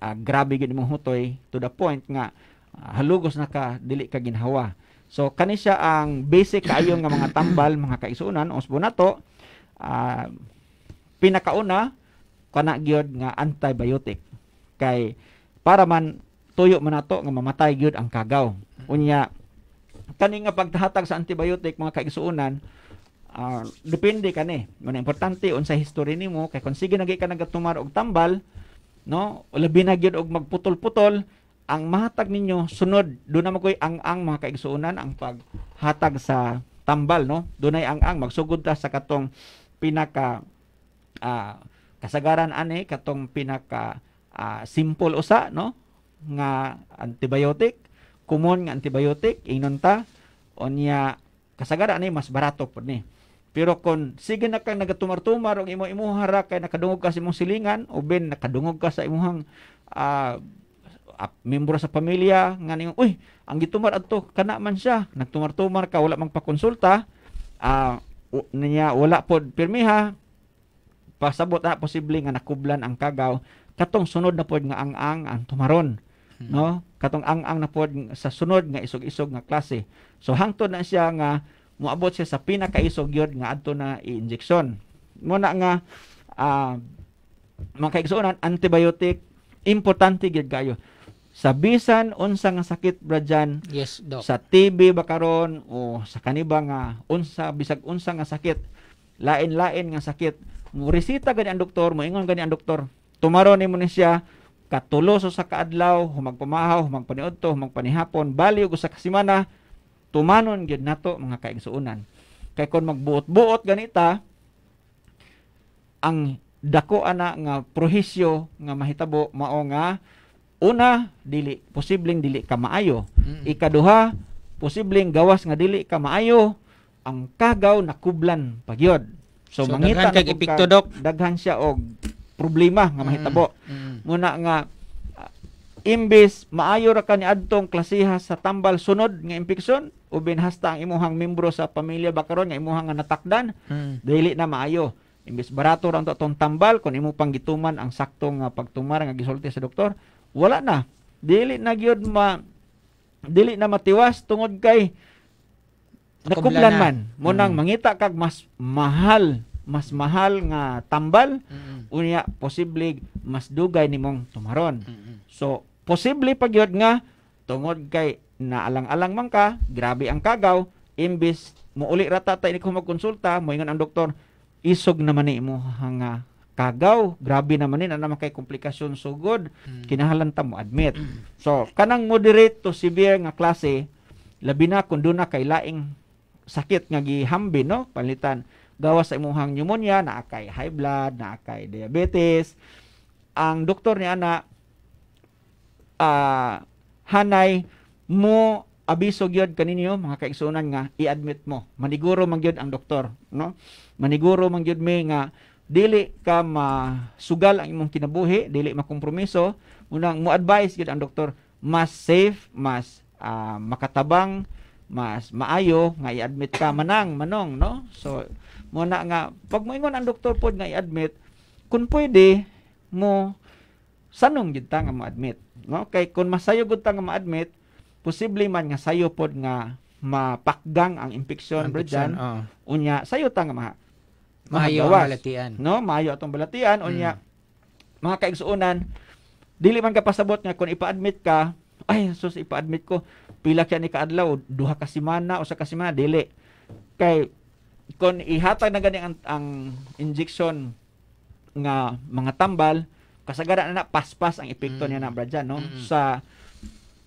uh, grabe gid mo hutoy to the point nga uh, halugos na ka dili ka ginhawa so kani siya ang basic kaayo nga mga tambal mga kaisunan usbo nato uh, pinakauna kana gyud nga antibiotic kay para man tuyo man nato nga mamatay gyud ang kagaw. Unya kani nga pagtahatag sa antibiotic mga kaigsuonan uh, depende kani. Muna importante unsa history nimo kay kung sige nagay ka nagatumar og tambal no labi na gyud og magputol-putol ang mahatag ninyo sunod do na makoy ang ang mga kaigsuonan ang paghatag sa tambal no dunay ang ang magsugod ta sa katong pinaka uh, kasagaran ani katong pinaka uh, simple usa no nga antibiotic, common nga antibiotic, ingnon ta, o niya, kasagara ni, mas barato po ni. Pero kung sige na kang nagatumar-tumar og imo imuha ra kay nakadungog ka sa imong silingan o ben nakadungog ka sa imong uh, ah, uh, ah, membro sa pamilya nga ningon uy ang gitumar adto kana man siya nagtumar-tumar ka wala mang pakonsulta uh, niya wala pod pirmiha pasabot na posible nga nakublan ang kagaw katong sunod na pod nga ang ang ang tumaron no katong ang-ang na pod sa sunod nga isog-isog nga klase so hangtod na siya nga moabot siya sa pinakaisog yun nga adto na i-injection muna na nga uh, mga kaigsuonan antibiotic importante gid kayo sa bisan unsa nga sakit brajan yes doc sa TB ba karon o sa kaniba nga unsa bisag unsa nga sakit lain-lain nga sakit mo resita gani ang doktor mo ingon gani ang doktor tumaro nimo ni siya katulo sa kaadlaw humagpamahaw humagpaniudto humagpanihapon bali og usa ka semana tumanon gid nato mga kaigsuonan kay kon magbuot-buot ganita ang dako ana nga prohisyo nga mahitabo mao nga una dili posibleng dili ka maayo mm-hmm. ikaduha posibleng gawas nga dili ka maayo ang kagaw na kublan pagyod so, so mangita kag epekto dok daghan siya og problema nga mahitabo mm-hmm muna nga ah, imbis maayo ra ka adtong klasiha sa tambal sunod nga impeksyon uben hasta ang imuhang membro sa pamilya ba karon nga imuhang nga natakdan mm. dili na maayo imbis barato ra atong tambal kun imo pang gituman ang saktong nga ah, pagtumar nga gisulti sa doktor wala na dili na gyud ma dili na matiwas tungod kay nakumlan man mo nang hmm. mangita kag mas mahal mas mahal nga tambal mm-hmm. unya posible mas dugay nimong tumaron mm-hmm. so posible pagyod nga tungod kay naalang-alang man ka grabe ang kagaw imbis mo uli rata ta ini ko magkonsulta moingon ang doktor isog naman ni imo hanga kagaw grabe naman ni na kay komplikasyon sugod mm-hmm. kinahalan ta mo admit mm-hmm. so kanang moderate to severe nga klase labi na kun do na kay laing sakit nga gihambi no palitan gawas sa imuhang pneumonia, naa kay high blood, naa kay diabetes. Ang doktor ni ana uh, hanay mo abiso gyud kaninyo mga kaigsunan nga i-admit mo. Maniguro man gyud ang doktor, no? Maniguro man gyud may nga dili ka masugal ang imong kinabuhi, dili makompromiso, unang mo advice gyud ang doktor mas safe, mas uh, makatabang, mas maayo nga i-admit ka manang manong, no? So mo na nga pag moingon ang doktor pod nga i-admit kun pwede mo sanong gid ta nga ma-admit no kay kun masayo gud ta nga ma-admit posible man nga sayo pod nga mapakgang ang infeksyon bro dyan oh. unya sayo ta nga ma maayo ang balatian no maayo atong balatian mm. unya mga kaigsuonan dili man ka pasabot nga kun ipa-admit ka ay sus ipa-admit ko pila kya ni kaadlaw duha ka semana o sa ka semana dili kay kon ihatag na gani ang, ang injection nga mga tambal kasagara na paspas ang epekto mm. niya na bradya no mm sa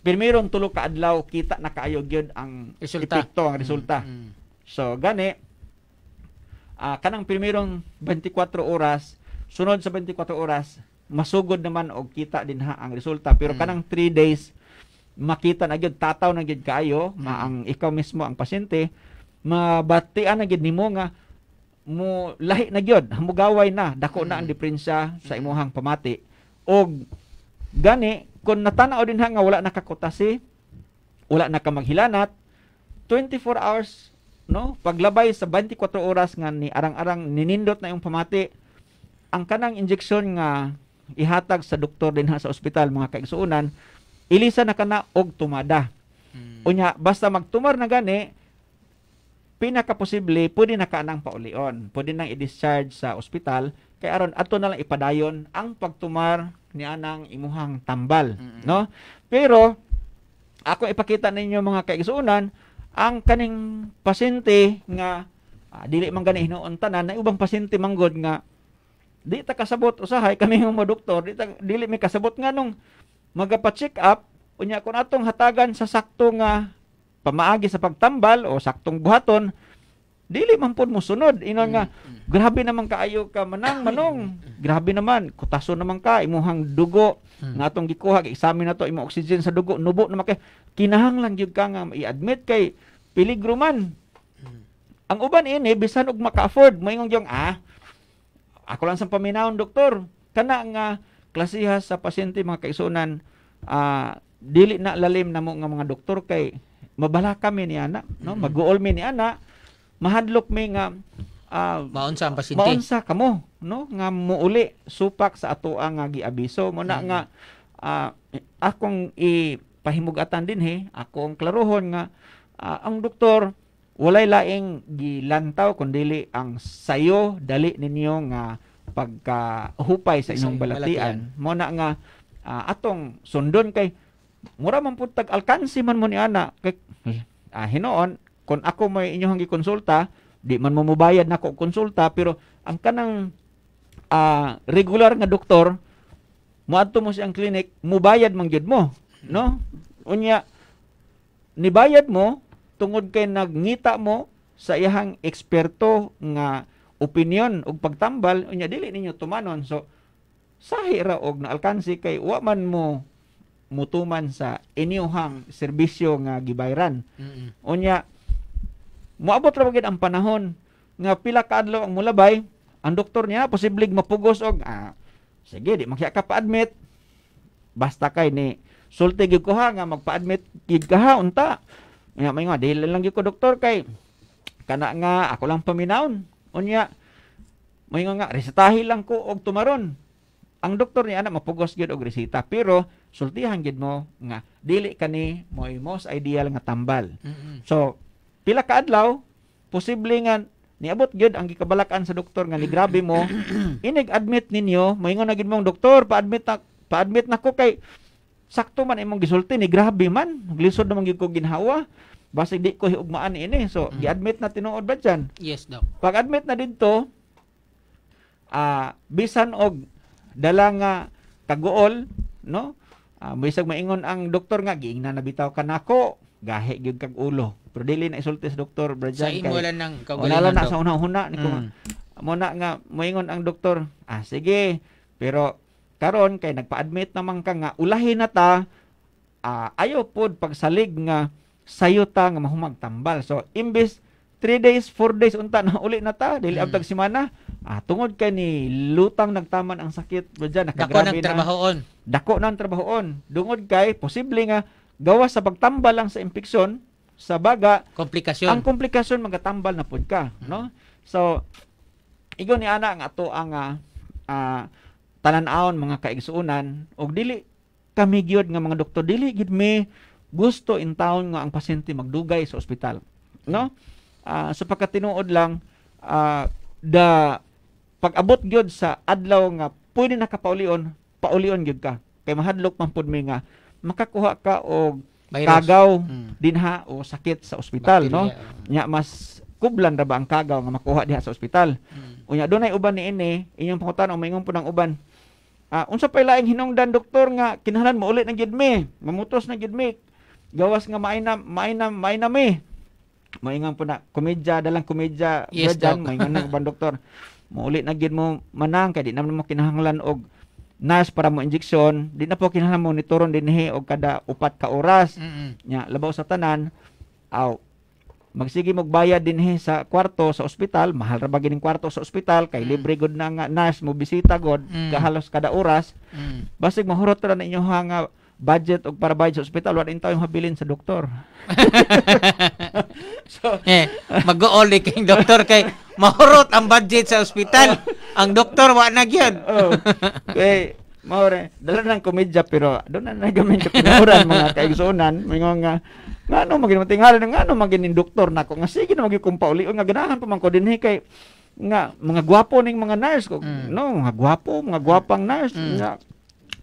pirmirong tulo ka adlaw kita na kaayo gyud ang resulta. epekto ang resulta mm so gani uh, kanang pirmirong 24 oras sunod sa 24 oras masugod naman og kita dinha ang resulta pero mm kanang 3 days makita na gyud tataw na gyud kaayo mm-hmm. maang ikaw mismo ang pasyente mabatian na gid nimo nga mo lahi na gyud hamugaway na dako na ang mm. diferensya sa mm. imuhang pamati og gani kun natanaw din ha nga wala nakakutasi wala na ka maghilanat 24 hours no paglabay sa 24 oras nga ni arang-arang ninindot na yung pamati ang kanang injection nga ihatag sa doktor din ha sa ospital mga kaigsuonan ilisa na kana og tumada mm. unya basta magtumar na gani pinakaposible pwede na kanang paulion pwede nang i-discharge sa ospital kay aron ato na lang ipadayon ang pagtumar ni anang imuhang tambal mm-hmm. no pero ako ipakita ninyo mga kaigsuunan ang kaning pasyente nga ah, dili man gani hinuon tanan na ubang pasyente manggod nga di ta kasabot usahay kami mga doktor di ta, dili mi kasabot nga nung magapa-check up unya kun atong hatagan sa sakto nga pamaagi sa pagtambal o saktong buhaton dili man pud mo sunod ingon nga mm. grabe naman kaayo ka manang manong grabe naman kutaso naman ka imuhang dugo mm. nga atong gikuha kay examine nato imo oxygen sa dugo nubo na kay kinahanglan gyud ka nga i-admit kay peligro man mm. ang uban ini bisan og maka-afford moingon yung, ah ako lang sa paminahon, doktor kana nga klasiha sa pasyente mga kaisunan ah, dili na lalim na mo nga mga doktor kay mabala kami ni ana no mm mag-uol mi ni ana mahadlok mi nga uh, maunsa ang pasinti maunsa kamo no nga muuli supak sa ato ang giabiso mo na nga uh, akong ipahimugatan din he akong klarohon nga uh, ang doktor walay laing gilantaw kundili ang sayo dali ninyo nga pagkahupay sa inyong balatian. Mo na nga uh, atong sundon kay mura man pud tag alkansi man mo ni ana kay ah, hinoon kun ako may inyo inyohang konsulta di man mo mubayad nako konsulta pero ang kanang uh, regular nga doktor moadto mo siyang clinic mubayad man gyud mo no unya nibayad mo tungod kay nagngita mo sa iyang eksperto nga opinion ug pagtambal unya dili ninyo tumanon so sahi ra og na alkansi kay wa man mo mutuman sa inyuhang serbisyo nga gibayran. Mm-hmm. Unya moabot ra bagid ang panahon nga pila ka adlaw ang mulabay, ang doktor niya posibleng mapugos og ah, sige di makiya ka pa-admit. Basta kay ni sulti gyud ko ha nga magpa-admit gid ka ha unta. Unya may nga dili lang gyud ko doktor kay kana nga ako lang paminaon. Unya may nga nga resetahi lang ko og tumaron ang doktor ni ana mapugos gyud og resita pero sultihan gyud mo nga dili kani mo most ideal nga tambal. Mm-hmm. So pila ka adlaw posible nga niabot gyud ang gikabalakan sa doktor nga ni grabe mo inig admit ninyo moingon na gyud mong doktor pa-admit na pa-admit na ko kay sakto man imong gisulti ni grabe man lisod naman gyud ko ginhawa basta di ko hiugmaan ini so mm-hmm. gi-admit na tinuod ba diyan yes daw pag admit na didto ah uh, bisan og dala nga kagool no uh, bisag maingon ang doktor nga giingna nabitaw ka nako gahe gyud kag ulo pero dili na isulti sa doktor Brajan kay wala nang kagalingan wala na sa una-una ni mm. mo na nga moingon ang doktor ah sige pero karon kay nagpa-admit naman ka nga ulahin na ta uh, ah, ayo pod pagsalig nga sayo ta nga mahumagtambal so imbes 3 days 4 days unta na uli na ta dili mm. abtag semana Ah, tungod kay ni lutang nagtaman ang sakit do dyan nakagrabe dako ng trabahoon. Dako ng trabahoon. Dungod kay posible nga gawa sa pagtambal lang sa impeksyon sa baga komplikasyon. Ang komplikasyon magatambal na pud ka, hmm. no? So igo ni ana ang ato ah, ang uh, uh, tanan-aon mga kaigsuonan og dili kami gyud nga mga doktor dili gid me gusto in town nga ang pasyente magdugay sa ospital, no? Uh, sa pagkatinuod lang uh, the pag abot gyud sa adlaw nga pwede na ka paulion, paulion gyud ka. Kay mahadlok man pud mi nga makakuha ka og Virus. kagaw mm. dinha o sakit sa ospital, Bacteria, no? Uh. Nya mas kublan ra ba ang kagaw nga makuha diha sa ospital. Mm. Unya dunay uban ni ini, inyong pangutan o maingon pud ang uban. Uh, unsa pa laing hinungdan doktor nga kinahanglan mo ulit na gyud mi, mamutos na gyud mi. Gawas nga mainam, mainam, mainam mi. Maingon po na komedya, dalang komedya, yes, maingon na uban doktor. Muli na gid mo manang kay di na mo kinahanglan og nurse para mo injection, di na po kinahanglan monitoron dinhi og kada upat ka oras. Mm-mm. Nya labaw sa tanan, aw magsige mo bayad dinhi sa kwarto sa ospital, mahal ra ba gining kwarto sa ospital kay mm. libre gud na nga nurse mo bisita gud mm. kahalos kada oras. Mm. Basig mahurot ra na inyo nga budget og para sa ospital wala intawong habilin sa doktor so eh mag-ooli kay doktor kay mahurot ang budget sa ospital oh. ang doktor wa na gyud oh. kay maore dala nang komedya pero do na nagamin ka pinuran mga kaigsunan mingo nga nga ano magin matingala nga ano magin doktor nako nga sige na magi kumpauli o nga ganahan pa man ko dinhi eh, kay nga mga gwapo ning mga nurse ko mm. no mga gwapo mga gwapang nurse mm. nga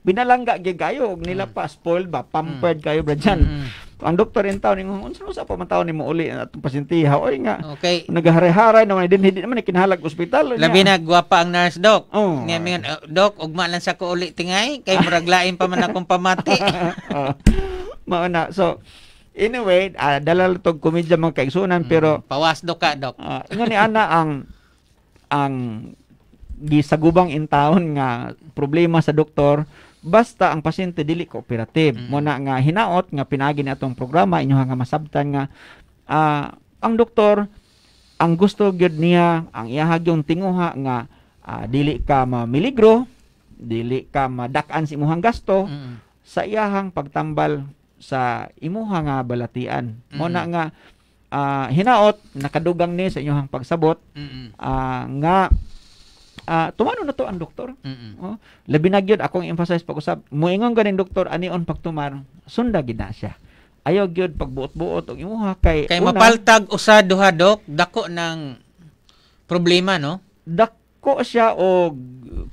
binalangga gyud kayo og hmm. nila pa spoiled ba pampered hmm. kayo bra diyan mm-hmm. ang doktor in town ingon unsa usa pa nimo uli atong pasyente oy nga okay nagaharay-haray naman din hindi naman kinahanglag ospital labi na gwapa ang nurse doc oh. nga mingon doc ugma lang sa ko uli tingay kay murag lain pa man akong pamati oh. mao na so Anyway, uh, dala tog komedya mga kaigsunan mm, pero pawas do ka dok. Uh, ni ana ang ang gisagubang in town nga problema sa doktor basta ang pasyente dili kooperative mm. mo nga hinaot nga pinagi ni atong programa inyo nga masabtan nga uh, ang doktor ang gusto gyud niya ang iyahag yung tinguha nga uh, dili ka mamiligro dili ka madak-an sa si imong gasto mm. sa iyahang pagtambal sa imuha nga balatian mm. mo nga uh, hinaot nakadugang ni sa inyong pagsabot mm. uh, nga uh, tumano na to ang doktor. Mm-mm. Oh, labi na gyud akong emphasize pag usab, muingon ganing doktor ani on pagtumar, sunda gid na siya. Ayaw gyud pagbuot-buot og imuha kay kay una, mapaltag usa duha dok, dako nang problema no? Dako siya og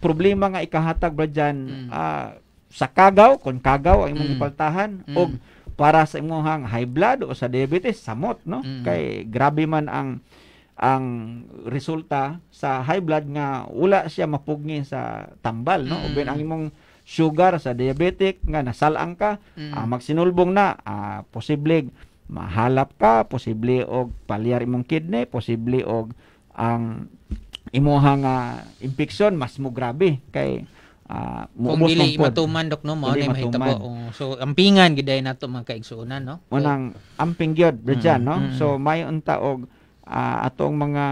problema nga ikahatag ba diyan mm. uh, sa kagaw, kon kagaw ang imong mm. ipaltahan mm. og para sa imong high blood o sa diabetes samot no mm. kay grabe man ang ang resulta sa high blood nga wala siya mapugni sa tambal no mm. uban ang imong sugar sa diabetic nga nasalang ka mm. ah, magsinulbong na ah, posible mahalap ka posible og palyar imong kidney posible og ang imuhang uh, infection mas mo grabe kay uh, kung dili matuman dok no mo na mahitabo uh, so ampingan giday nato mga kaigsuonan no so, unang amping gyud mm, no mm. so mm. may unta og uh, atong mga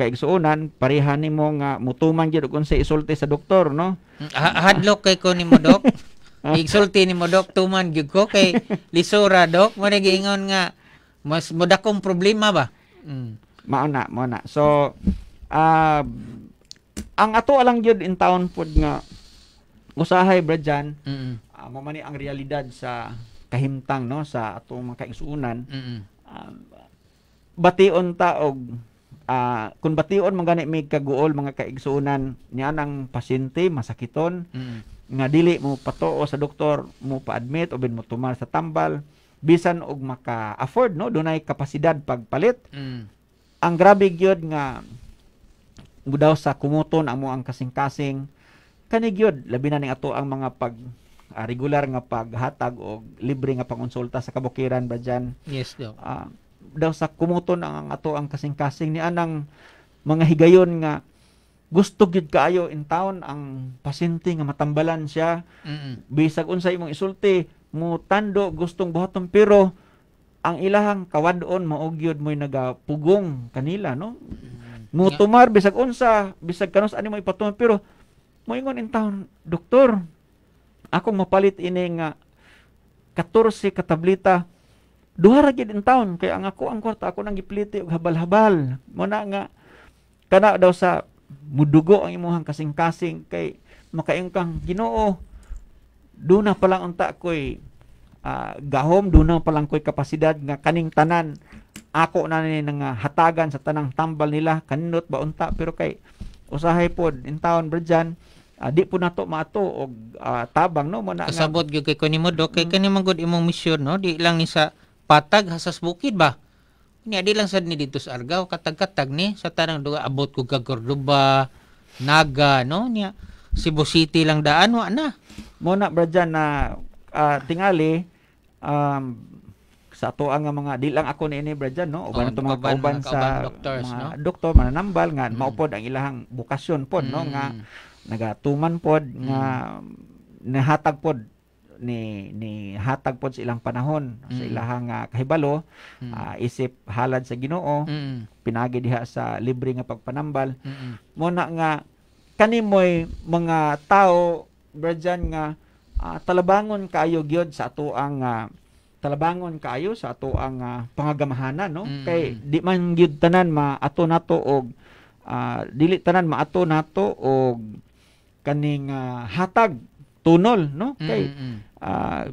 kaigsuonan pareha nimo nga mutuman gyud kun sa isulti sa doktor no mm, ha hadlok kay ko nimo dok igsulti nimo dok tuman gyud ko kay lisura dok mo giingon nga mas modakong problema ba mm. mao na so uh, ang ato alang gyud in town pod nga usahay bradyan mm -mm. uh, ah, mamani ang realidad sa kahimtang no sa atong mga kaigsuonan mm bation taog uh, kung bation man gani may kaguol mga kaigsunan niya ng pasyente masakiton mm. nga dili mo patuo sa doktor mo pa-admit o bin mo tumal sa tambal bisan og maka-afford no dunay kapasidad pagpalit mm. ang grabe gyud nga budaw sa kumuton amo ang kasing-kasing kanig gyud labi na ning ato ang mga pag uh, regular nga paghatag og libre nga pangonsulta sa kabukiran ba diyan yes do uh, ah, daw sa kumuton ang ato ang kasing-kasing ni anang mga higayon nga gusto gid kaayo in town ang pasyente nga matambalan siya mm-hmm. bisag unsay imong isulti mo tando gustong buhaton pero ang ilahang kawadon maogyod mo'y nagapugong kanila no mo tumar bisag unsa bisag kanus ani mo ipatumar pero moingon in town doktor akong mapalit ini nga 14 ka tablita duha ra gid in town kay ang ako ang kwarta ako nang gipliti og habal-habal mo na nga kana daw sa mudugo ang imuhang kasing-kasing kay makaing kang Ginoo duna pa lang unta koy uh, gahom duna pa lang koy kapasidad nga kaning tanan ako na ni nang hatagan sa tanang tambal nila kanindot ba unta pero kay usahay pod in town Bridjan uh, ah, di po to maato og uh, tabang no mo na kasabot gyud kay kanimo do kay kanimo mm. gud imong misyon no di lang ni sa patag hasas bukid ba? Ni di lang sad ni dito sa Argao katag-katag ni sa tanang duga abot ko kag Cordoba, Naga no niya Cebu City lang daan wa na. Mo na brajan na uh, tingali um, sa ato ang mga di lang ako ni ini brajan no uban oh, to mga kauban sa doctors, mga no? doktor mananambal nga mm. maupod ang ilahang bukasyon pod mm. no nga mm. nagatuman pod mm. nga nahatag pod ni ni hatag pod sa ilang panahon mm. sa ilang uh, ah, kahibalo mm. uh, isip halad sa Ginoo mm. pinagi diha sa libre nga pagpanambal mm mo na nga kanimoy mga tao Brajan nga uh, talabangon kaayo gyud sa atoang uh, talabangon kaayo sa atoang uh, pangagamahana no mm. kay di man gyud tanan ma ato nato og uh, dili tanan ma ato nato og kaning uh, hatag tunol no kay mm-hmm uh,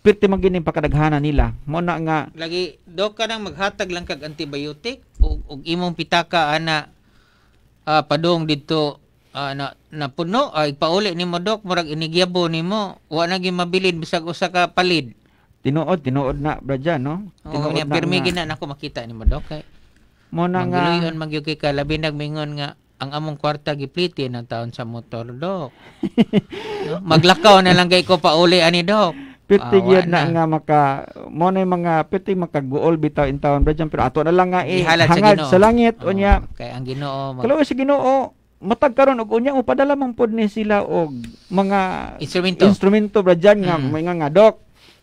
pirti magin gini pakadaghanan nila mo na nga lagi do ka nang maghatag lang kag antibiotic ug, ug imong pitaka ana uh, ah, padong dito, uh, na puno, ay uh, pauli nimo dok murag inigyabo nimo wa na gyud mabilid bisag usa ka palid tinuod tinuod na bradya no tinuod oh, niya, na pirmi gina nako makita nimo dok kay mo na nga maguluyon magyuki ka labi nagmingon nga ang among kwarta gipliti ng taon sa motor dok. no? Maglakaw na lang gay ko pa uli ani dok. Piti uh, ah, na, nga maka mo na mga piti makaguol bitaw in town, bro pero ato na lang nga eh, hangad sa, sa langit oh, unya. Kay ang Ginoo. Mag- Kalaw si Ginoo matag karon og unya mo padala man pod ni sila og mga instrumento instrumento bro dyan, nga mm. mga nga dok.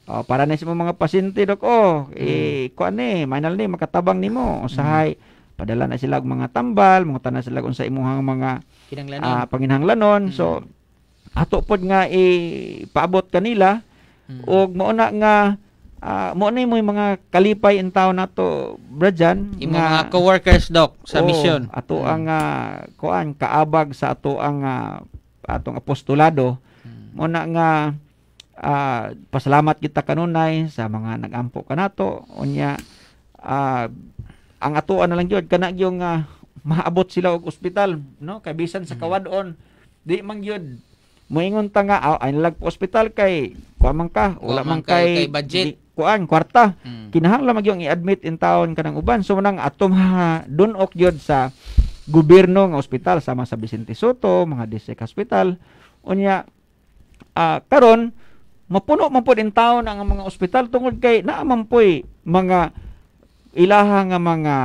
Oh, para na sa mga pasyente dok oh, eh mm. kuan ni, eh, final ni makatabang nimo usahay. Mm padala na sila og mga tambal mangutan na sila unsa imong mga kinahanglanon uh, ah, panginhanglanon mm. so ato pod nga ipaabot kanila mm. og mao na nga uh, ah, mo na mo mga kalipay in town nato Brajan imong mga co-workers, doc sa oh, mission ato mm. ang uh, kuan kaabag sa ato ang uh, atong apostolado hmm. mo nga uh, pasalamat kita kanunay sa mga nag-ampo nagampo kanato unya uh, ang atuan na lang gyud kana yung uh, maabot sila og ospital no kay bisan sa mm. kawadon mm-hmm. di man gyud moingon ta nga oh, ay lag ospital kay kuamang ka wala man kay, kay budget kuan kwarta mm. kinahanglan mag yung i-admit in town kanang uban so nang atong ha dunok gyud sa gobyerno nga ospital sama sa Vicente Soto mga district hospital unya uh, karon mapuno man pud in town ang mga ospital tungod kay naa mga ilahang nga mga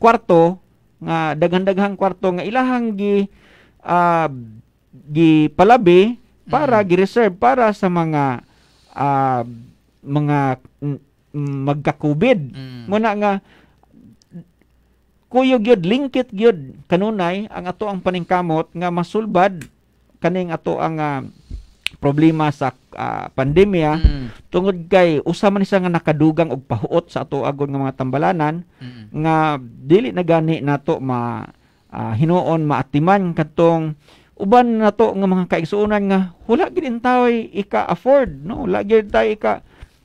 kwarto nga daghan-daghang kwarto nga ilahang gi uh, ah, gipalabi para mm. gi-reserve para sa mga uh, mga mm, mm, magka-COVID. Mm. Muna nga kuyog yod lingkit gyud kanunay ang ato ang paningkamot nga masulbad kaning ato ang uh, problema sa uh, pandemya mm. tungod kay usa man isa nga nakadugang og pahuot sa ato agon nga mga tambalanan mm. nga dili na gani nato ma uh, hinuon maatiman kadtong uban nato nga mga kaigsuonan nga wala gid intaway ika-afford no wala gid tayo ika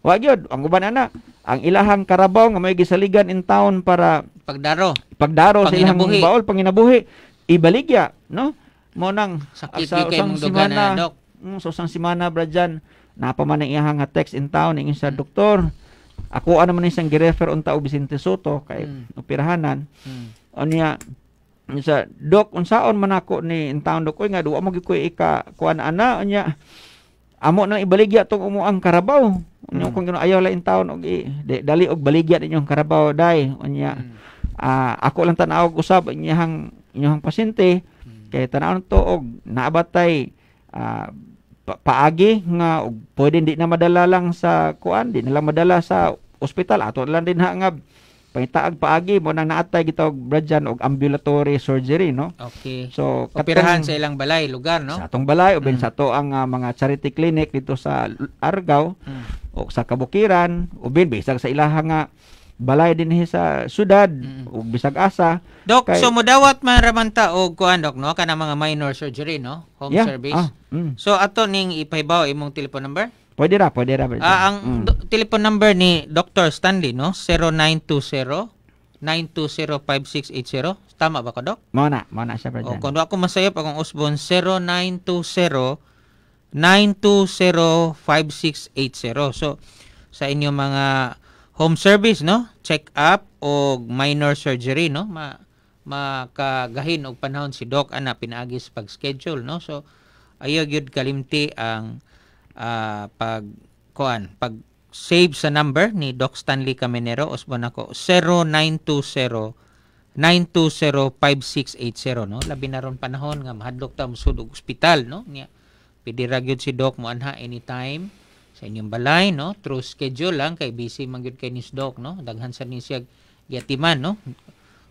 wa gyud ang uban ana ang ilahang karabaw nga may gisaligan in town para pagdaro pagdaro sa ilang baol panginabuhi ibaligya no mo nang sa kitli kay mong dugana dok mm, so sang simana bra dyan napa man ang iyang nga text in town ning sa doktor ako ano man isang gi-refer unta og Vicente Soto kay mm. operahanan mm. unya sa dok unsaon man ako ni in town dok nga duwa mo gikoy ika kuan ana unya amo na ibaligya tong umuang karabaw unya mm. kung ayaw la in town og i, dali og baligya ninyong karabaw dai unya mm. uh, ako lang tanaw usab inyang inyong pasyente mm. kay tanaw to og naabatay uh, paagi nga pwede di na madala lang sa kuan di na lang madala sa ospital ato lang din ha nga pangitaag paagi mo nang naatay gitog bradyan og ambulatory surgery no okay so kapirahan sa ilang balay lugar no sa atong balay uban mm. sa to ang uh, mga charity clinic dito sa Argao mm. o sa Kabukiran uban bisag sa ilaha nga uh, balay din hi sa sudad mm. ug bisag asa. Dok, kay... so mudawat man ra man ta kuan dok no kana mga minor surgery no, home yeah. service. Ah, mm. So ato ning ipahibaw imong telephone number? Pwede ra, pwede ra. Pwede. Ah, ang mm. do- telephone number ni Dr. Stanley no, 0920 9205680. Tama ba ko, Dok? Mao na, mao na siya, brother. O, kung ako masayop akong usbon, 0920 9205680. So, sa inyo mga home service no check up o minor surgery no ma makagahin og panahon si doc ana pinaagi sa pag-schedule no so ayo gyud kalimti ang uh, pag kuan pag save sa number ni Doc Stanley Camenero osbon ako 0920 9205680 no labi na ron panahon nga mahadlok ta sa ospital no niya pidi ra gyud si Doc mo anha anytime sa inyong balay no true schedule lang kay busy man kay ni Doc no daghan sa ni siya gitiman no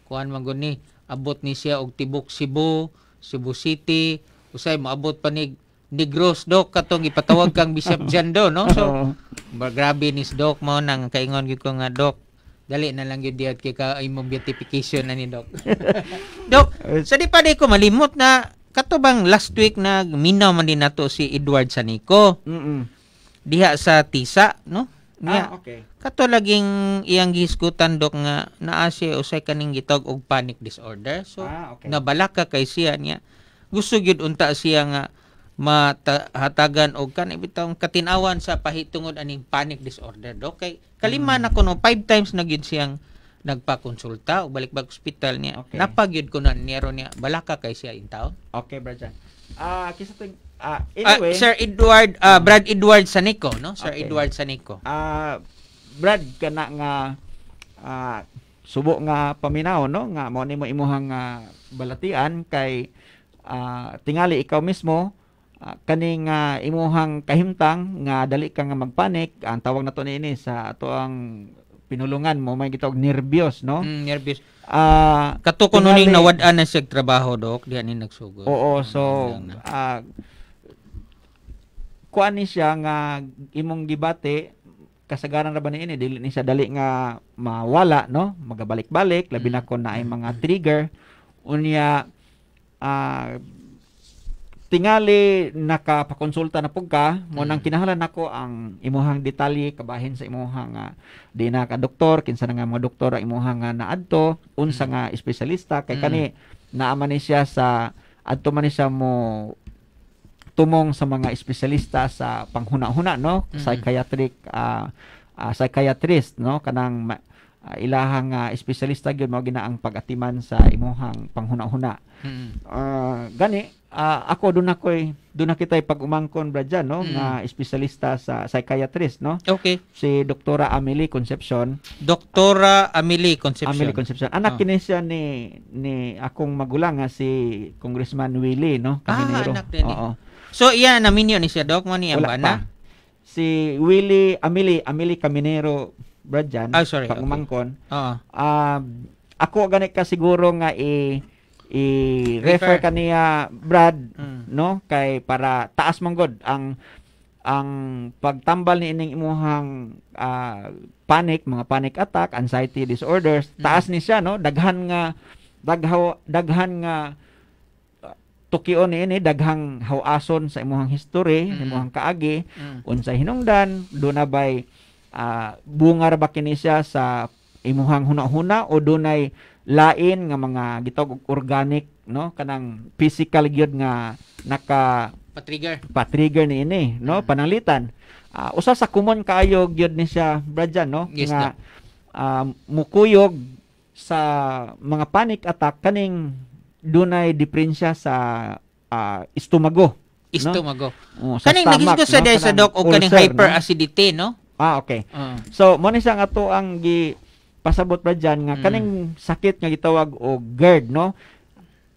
kuan man ni abot ni siya og tibok Cebu Cebu City usay maabot pa ni Negros Doc katong ipatawag kang Bishop Jando no so grabe ni Doc mo nang kaingon gyud ko nga Doc dali na lang gyud diat kay ka imong beatification na ni Doc Doc sa so di pa di ko malimot na katubang last week na minaw man din nato si Edward Sanico -mm diha sa Tisa, no? Niya. Ah, okay. Kato laging iyang gisgutan dok nga naa siya usay kaning gitog og panic disorder. So ah, okay. nabalaka kay siya niya. Gusto gyud unta siya nga mahatagan og kan ibitaw katinawan sa pahitungod aning panic disorder do kay kalima hmm. na kuno five times na gyud siyang nagpakonsulta o bag hospital niya okay. napagyud ko na niya balaka kay siya intaw okay brother ah uh, kisa Uh, anyway, uh, Sir Edward uh, Brad Edward Sanico, no? Sir okay. Edward Sanico. Uh, Brad kana nga uh, subo nga paminaw no nga mo ni mo imuhang uh, balatian kay uh, tingali ikaw mismo uh, kaning uh, imuhang kahimtang nga dali ka nga magpanik ang tawag nato ni ini sa ato ang pinulungan mo may gitawag nervyos no mm, nervyos uh, katukon ko nuning nawad-an na siya trabaho dok diha ni nagsugod oo so uh, kuan ni siya nga imong gibati kasagaran ra ba ni ini dili ni siya dali nga mawala no magabalik-balik labi na mm. kon naay mga trigger unya uh, tingali nakapakonsulta na pug ka mo nang mm. kinahanglan nako ang imuhang detalye kabahin sa imuhang uh, di na ka doktor kinsa na nga mga doktor ang imuhang uh, naadto unsa mm. nga espesyalista kay kani naaman ni siya sa adto man ni siya mo tumong sa mga espesyalista sa panghuna-huna no mm-hmm. psychiatric uh, uh, psychiatrist no kanang uh, ilahang uh, espesyalista gyud mao gina ang pagatiman sa imuhang panghuna-huna mm-hmm. uh, gani uh, ako doon ako doon na kita'y pag-umangkon no? Mm. Nga mm-hmm. espesyalista sa psychiatrist, no? Okay. Si Doktora Amelie Concepcion. Doktora Amelie Concepcion. Amelie Concepcion. Anak oh. kini siya ni, ni akong magulang nga si Congressman Willie, no? Kaminero. Ah, eh. Oo. Eh. So iya na minyo ni siya Doc mo ni ang bana. Si Willy Amili Amili Caminero Bradjan. Ah, oh, sorry. Pagmangkon. Okay. Uh-huh. Uh, ako ganit ka siguro nga i i-refer kaniya Brad mm. no kay para taas mong god ang ang pagtambal ni ining imuhang uh, panic mga panic attack anxiety disorders mm. taas ni siya no daghan nga daghaw daghan nga tukion ni ini daghang hawason sa imong history, mm. imuhang kaagi, mm. unsay hinungdan, dunay na bay uh, ah, bungar ba kini siya sa imuhang hunahuna o dunay lain nga mga gitawag organic no kanang physical gyud nga naka patrigger patrigger ni ini no mm. pananglitan uh, ah, usa sa common kaayo gyud ni siya bradyan no yes, nga uh, mukuyog sa mga panic attack kaning dunay diferensya sa uh, ah, istomago. Istomago. No? Uh, sa kaning stomach, sa no? sa doc o kaning hyperacidity, no? Ah, okay. Uh. So, mo ni sang ato ang gi pasabot ba diyan nga mm. kaning sakit nga gitawag og GERD, no?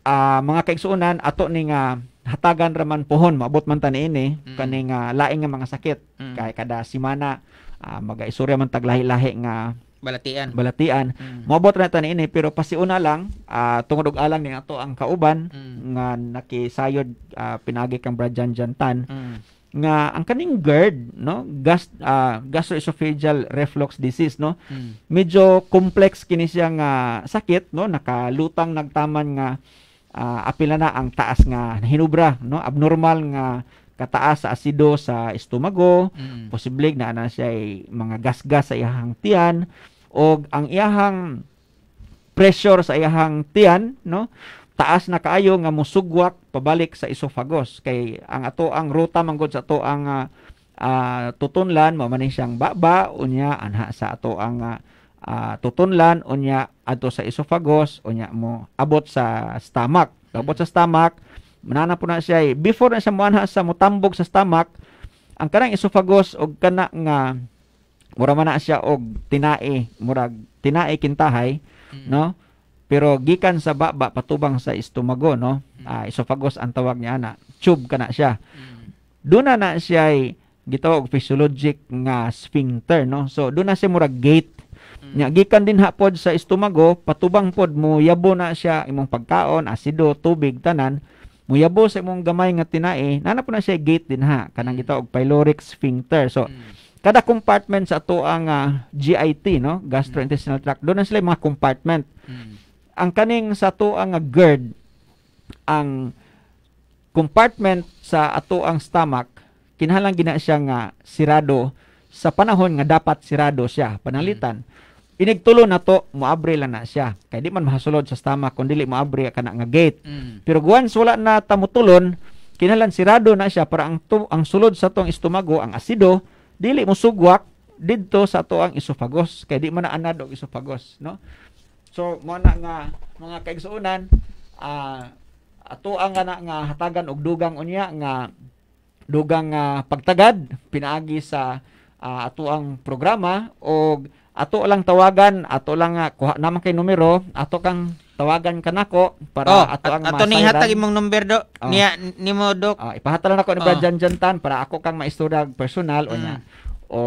Uh, mga kaigsuonan ato ni nga hatagan raman pohon maabot man ta niini mm. kaning uh, laing nga mga sakit mm. kay kada semana uh, magaistorya man taglahi-lahi nga Balatian. Balatian. Mm. Mabot na ta ini pero pasiuna lang uh, tungod og alang ni ato ang kauban mm. nga nakisayod uh, pinagi kang Brajan Jantan. Mm. nga ang kaning GERD no gas uh, gastroesophageal reflux disease no mm. medyo complex kini siya nga sakit no nakalutang nagtaman nga uh, apila na ang taas nga hinubra no abnormal nga kataas sa asido sa estomago, mm. posibleng na na siya ay mga gasgas sa iyahang tiyan o ang iyahang pressure sa iyahang tiyan, no? Taas na kaayo nga musugwak pabalik sa esophagus kay ang ato ang ruta manggod sa ato ang uh, tutunlan mao man siyang baba unya anha sa ato ang uh, tutunlan unya adto sa esophagus unya mo abot sa stomach. Abot sa stomach manana po na siya eh. before na siya muanha sa mutambog sa stomach ang kanang esophagus og kana nga mura man na siya og tinae murag tinae kintahay mm. no pero gikan sa baba patubang sa estomago no mm. uh, esophagus ang tawag niya na, tube kana siya mm. duna na siya ay gitawag og physiologic nga sphincter no so na siya murag gate mm. nya gikan din hapod sa estomago patubang pod mo yabo na siya imong pagkaon asido tubig tanan muyabo sa imong gamay nga tinae nana po na siya gate din ha kanang ito, mm. gitawag pyloric sphincter so mm. kada compartment sa ato ang uh, ah, GIT no gastrointestinal mm. tract doon na sila mga compartment ang kaning sa ato ang uh, GERD ang compartment sa ato ang stomach kinahanglan gina siya nga ah, sirado sa panahon nga dapat sirado siya panalitan mm Inigtulo na to, moabre lang na siya. kay di man mahasulod sa stomach, kun dili moabre ka na nga gate. Mm. Pero once wala na tamutulon, kinalan sirado na siya para ang, tu- ang sulod sa tong estomago, ang asido, dili mo sugwak didto sa tuang esophagus. kay di man na anad og esophagus. No? So, mo na nga mga kaigsuunan, ah, uh, ato ang nga, nga hatagan og dugang unya nga dugang uh, pagtagad pinaagi sa uh, ato ang programa og ato lang tawagan, ato lang ah, kuha naman kay numero, ato kang tawagan ka nako para oh, ato ang at, ato ni hatag imong number do oh. niya nimo dok. Oh, ah, ipahatag lang ako ni oh. Brad Jantan para ako kang maistorya personal mm. o niya. O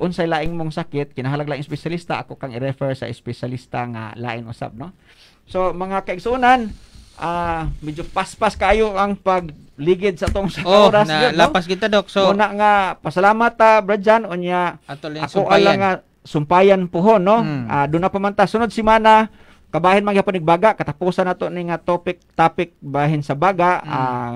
unsay laing mong sakit, kinahalag laing espesyalista, ako kang i-refer sa espesyalista nga lain usab no. So mga kaigsunan, ah uh, medyo paspas kayo ang pagligid sa tong sa oh, oras na, yun, no? lapas kita dok so una nga pasalamat ta uh, Bradjan unya ato ako ala nga ah, sumpayan po ho, no mm. uh, ah, do na pamanta sunod simana kabahin man gyapon nagbaga katapusan nato ning uh, topic topic bahin sa baga mm. uh, ah,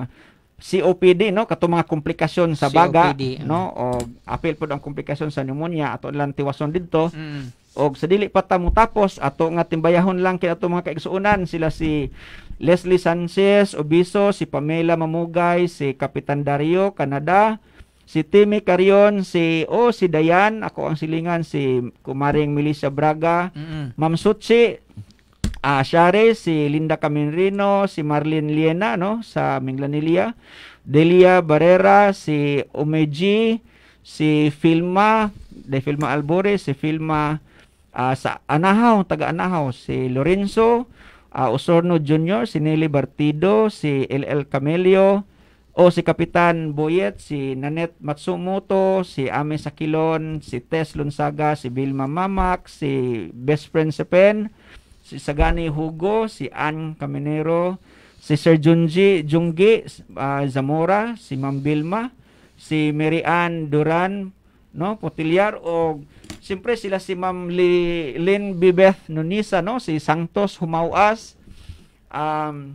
COPD no kato mga komplikasyon sa baga mm. no o apel pod ang komplikasyon sa pneumonia ato lang tiwason didto mm. og sa dili pa tamo tapos ato nga timbayahon lang kay ato mga kaigsuunan, sila si Leslie Sanchez Obiso si Pamela Mamugay si Kapitan Dario Canada si Timmy Carion, si O, oh, si Dayan, ako ang silingan, si Kumaring Melissa Braga, mm-hmm. Ma'am Suchi, uh, ah, Shari, si Linda Caminrino, si Marlin Liena, no, sa Minglanilia, Delia Barrera, si Omeji, si Filma, de Filma Albores, si Filma uh, sa Anahaw, taga Anahaw, si Lorenzo, uh, Osorno Jr., si Nelly Bartido, si LL Camelio, o si Kapitan Boyet, si Nanet Matsumoto, si Ame Sakilon, si Tess Lunsaga, si Vilma Mamak, si Best Friend Sepen, si Sagani Hugo, si Ann Caminero, si Sir Junji Junggi uh, Zamora, si Ma'am Vilma, si Mary Ann Duran, no, Potilyar o siyempre sila si Ma'am Lynn Bibeth Nunisa, no, si Santos Humauas, um,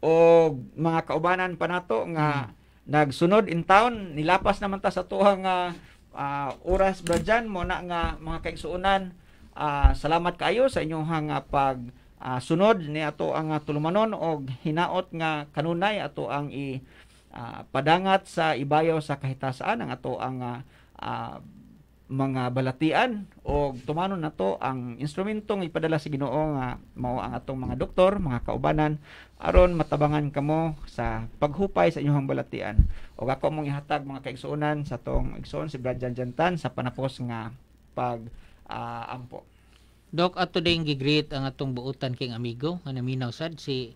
o mga kaubanan pa nato nga hmm. nagsunod in town nilapas naman ta sa tuhang nga uh, oras ba dyan mo na nga mga kaigsuunan uh, ah, salamat kaayo sa inyong nga ah, pag uh, sunod ni ato ang tulumanon o hinaot nga kanunay ato ang i uh, padangat sa ibayo sa kahitasaan ang ato ang uh, uh, mga balatian o tumano na to ang instrumentong ipadala sa si Ginoo nga mao ang atong mga doktor, mga kaubanan aron matabangan kamo sa paghupay sa inyong balatian. O ako mong ihatag mga kaigsuonan sa tong igsoon si Brad Janjantan sa panapos nga pag uh, ampo. Doc, ato din gigreet ang atong buutan king amigo nga naminaw sad si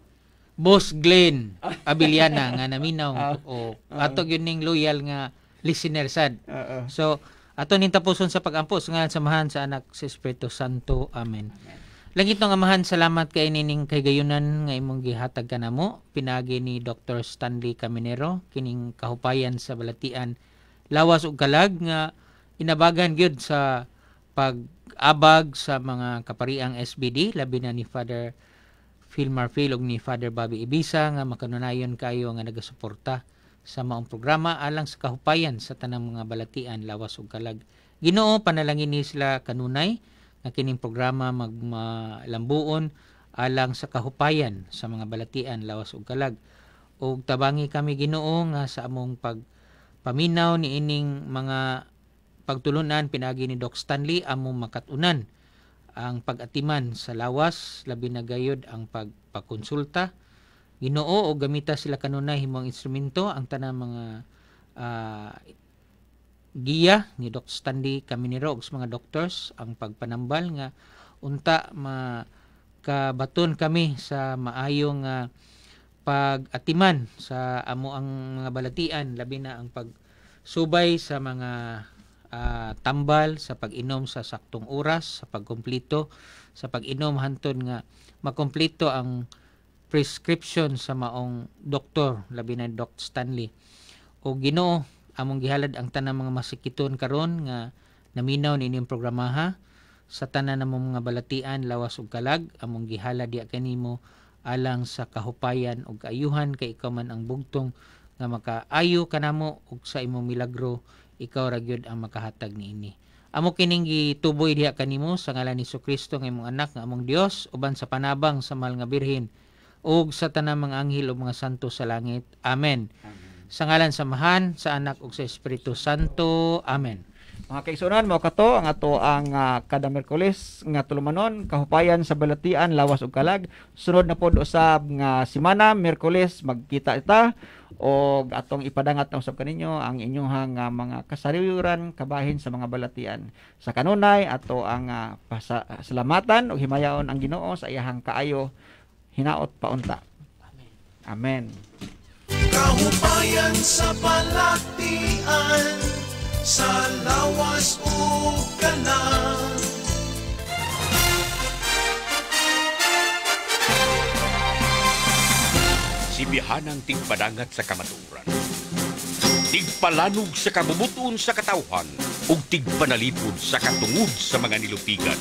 Boss Glenn Abiliana nga naminaw uh, o ato gyud loyal nga listener sad. Uh, uh. So Ato ning tapuson sa pagampo ampos nga samahan sa anak sa Espiritu Santo. Amen. Amen. Langit ng amahan, salamat kay nining gayunan nga imong gihatag kanamo pinagi ni Dr. Stanley Caminero kining kahupayan sa Balatian. Lawas ug kalag nga inabagan gyud sa pag-abag sa mga kapariang SBD labi na ni Father Phil Marfil ug ni Father Bobby Ibisa nga makanunayon kayo nga nagasuporta sa maong programa alang sa kahupayan sa tanang mga balatian, lawas ug kalag. Ginoo panalangin ni sila kanunay nga kining programa magmalambuon alang sa kahupayan sa mga balatian, lawas ug kalag. Ug tabangi kami Ginoo nga sa among pagpaminaw ni ining mga pagtulunan pinagi ni Doc Stanley among makatunan ang pag-atiman sa lawas labi na gayod ang pagpakonsulta Ginoo og gamita sila kanunay himong instrumento ang tanang mga uh, giya ni Dr. Stanley Caminero og mga doctors ang pagpanambal nga unta ma kabaton kami sa maayong uh, pag-atiman sa amo ang mga balatian labi na ang pagsubay sa mga uh, tambal sa pag-inom sa saktong oras sa pagkompleto sa pag-inom hantud nga makompleto ang prescription sa maong doktor labi na Dr. Stanley o Ginoo among gihalad ang tanang mga masikiton karon nga naminaw ni inyong programaha sa tanan ng mga balatian lawas ug kalag among gihalad ya kanimo alang sa kahupayan ug kaayuhan kay ikaw man ang bugtong nga makaayo kanamo ug sa imong milagro ikaw ra gyud ang makahatag niini amo kining gituboy diha kanimo sa ngalan ni Kristo nga imong anak nga among Dios uban sa panabang sa mahal nga birhen ug sa tanang mga anghel ug mga santo sa langit. Amen. Amen. Sa ngalan sa samahan, sa anak ug sa Espiritu Santo. Amen. Mga kaigsunan, mao kato ang ato ang uh, kada Merkules nga tulumanon kahupayan sa Balatian, Lawas ug Kalag. Sunod na pod usab nga semana Merkules magkita ita o atong ipadangat na usab kaninyo ang inyong uh, mga kasariuran kabahin sa mga Balatian. Sa kanunay ato ang uh, ah, pasalamatan o himayaon ang Ginoo sa iyahang kaayo hinaot paunta. Amen. Kahupayan sa palatian, sa lawas o kanan. Simihanang tigpadangat sa kamaturan. Tigpalanog sa kabubuton sa katawhan ug tigpanalipod sa katungod sa mga nilupigan.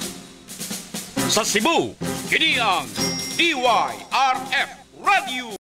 Sa Cebu, kini ang DYRF Radio.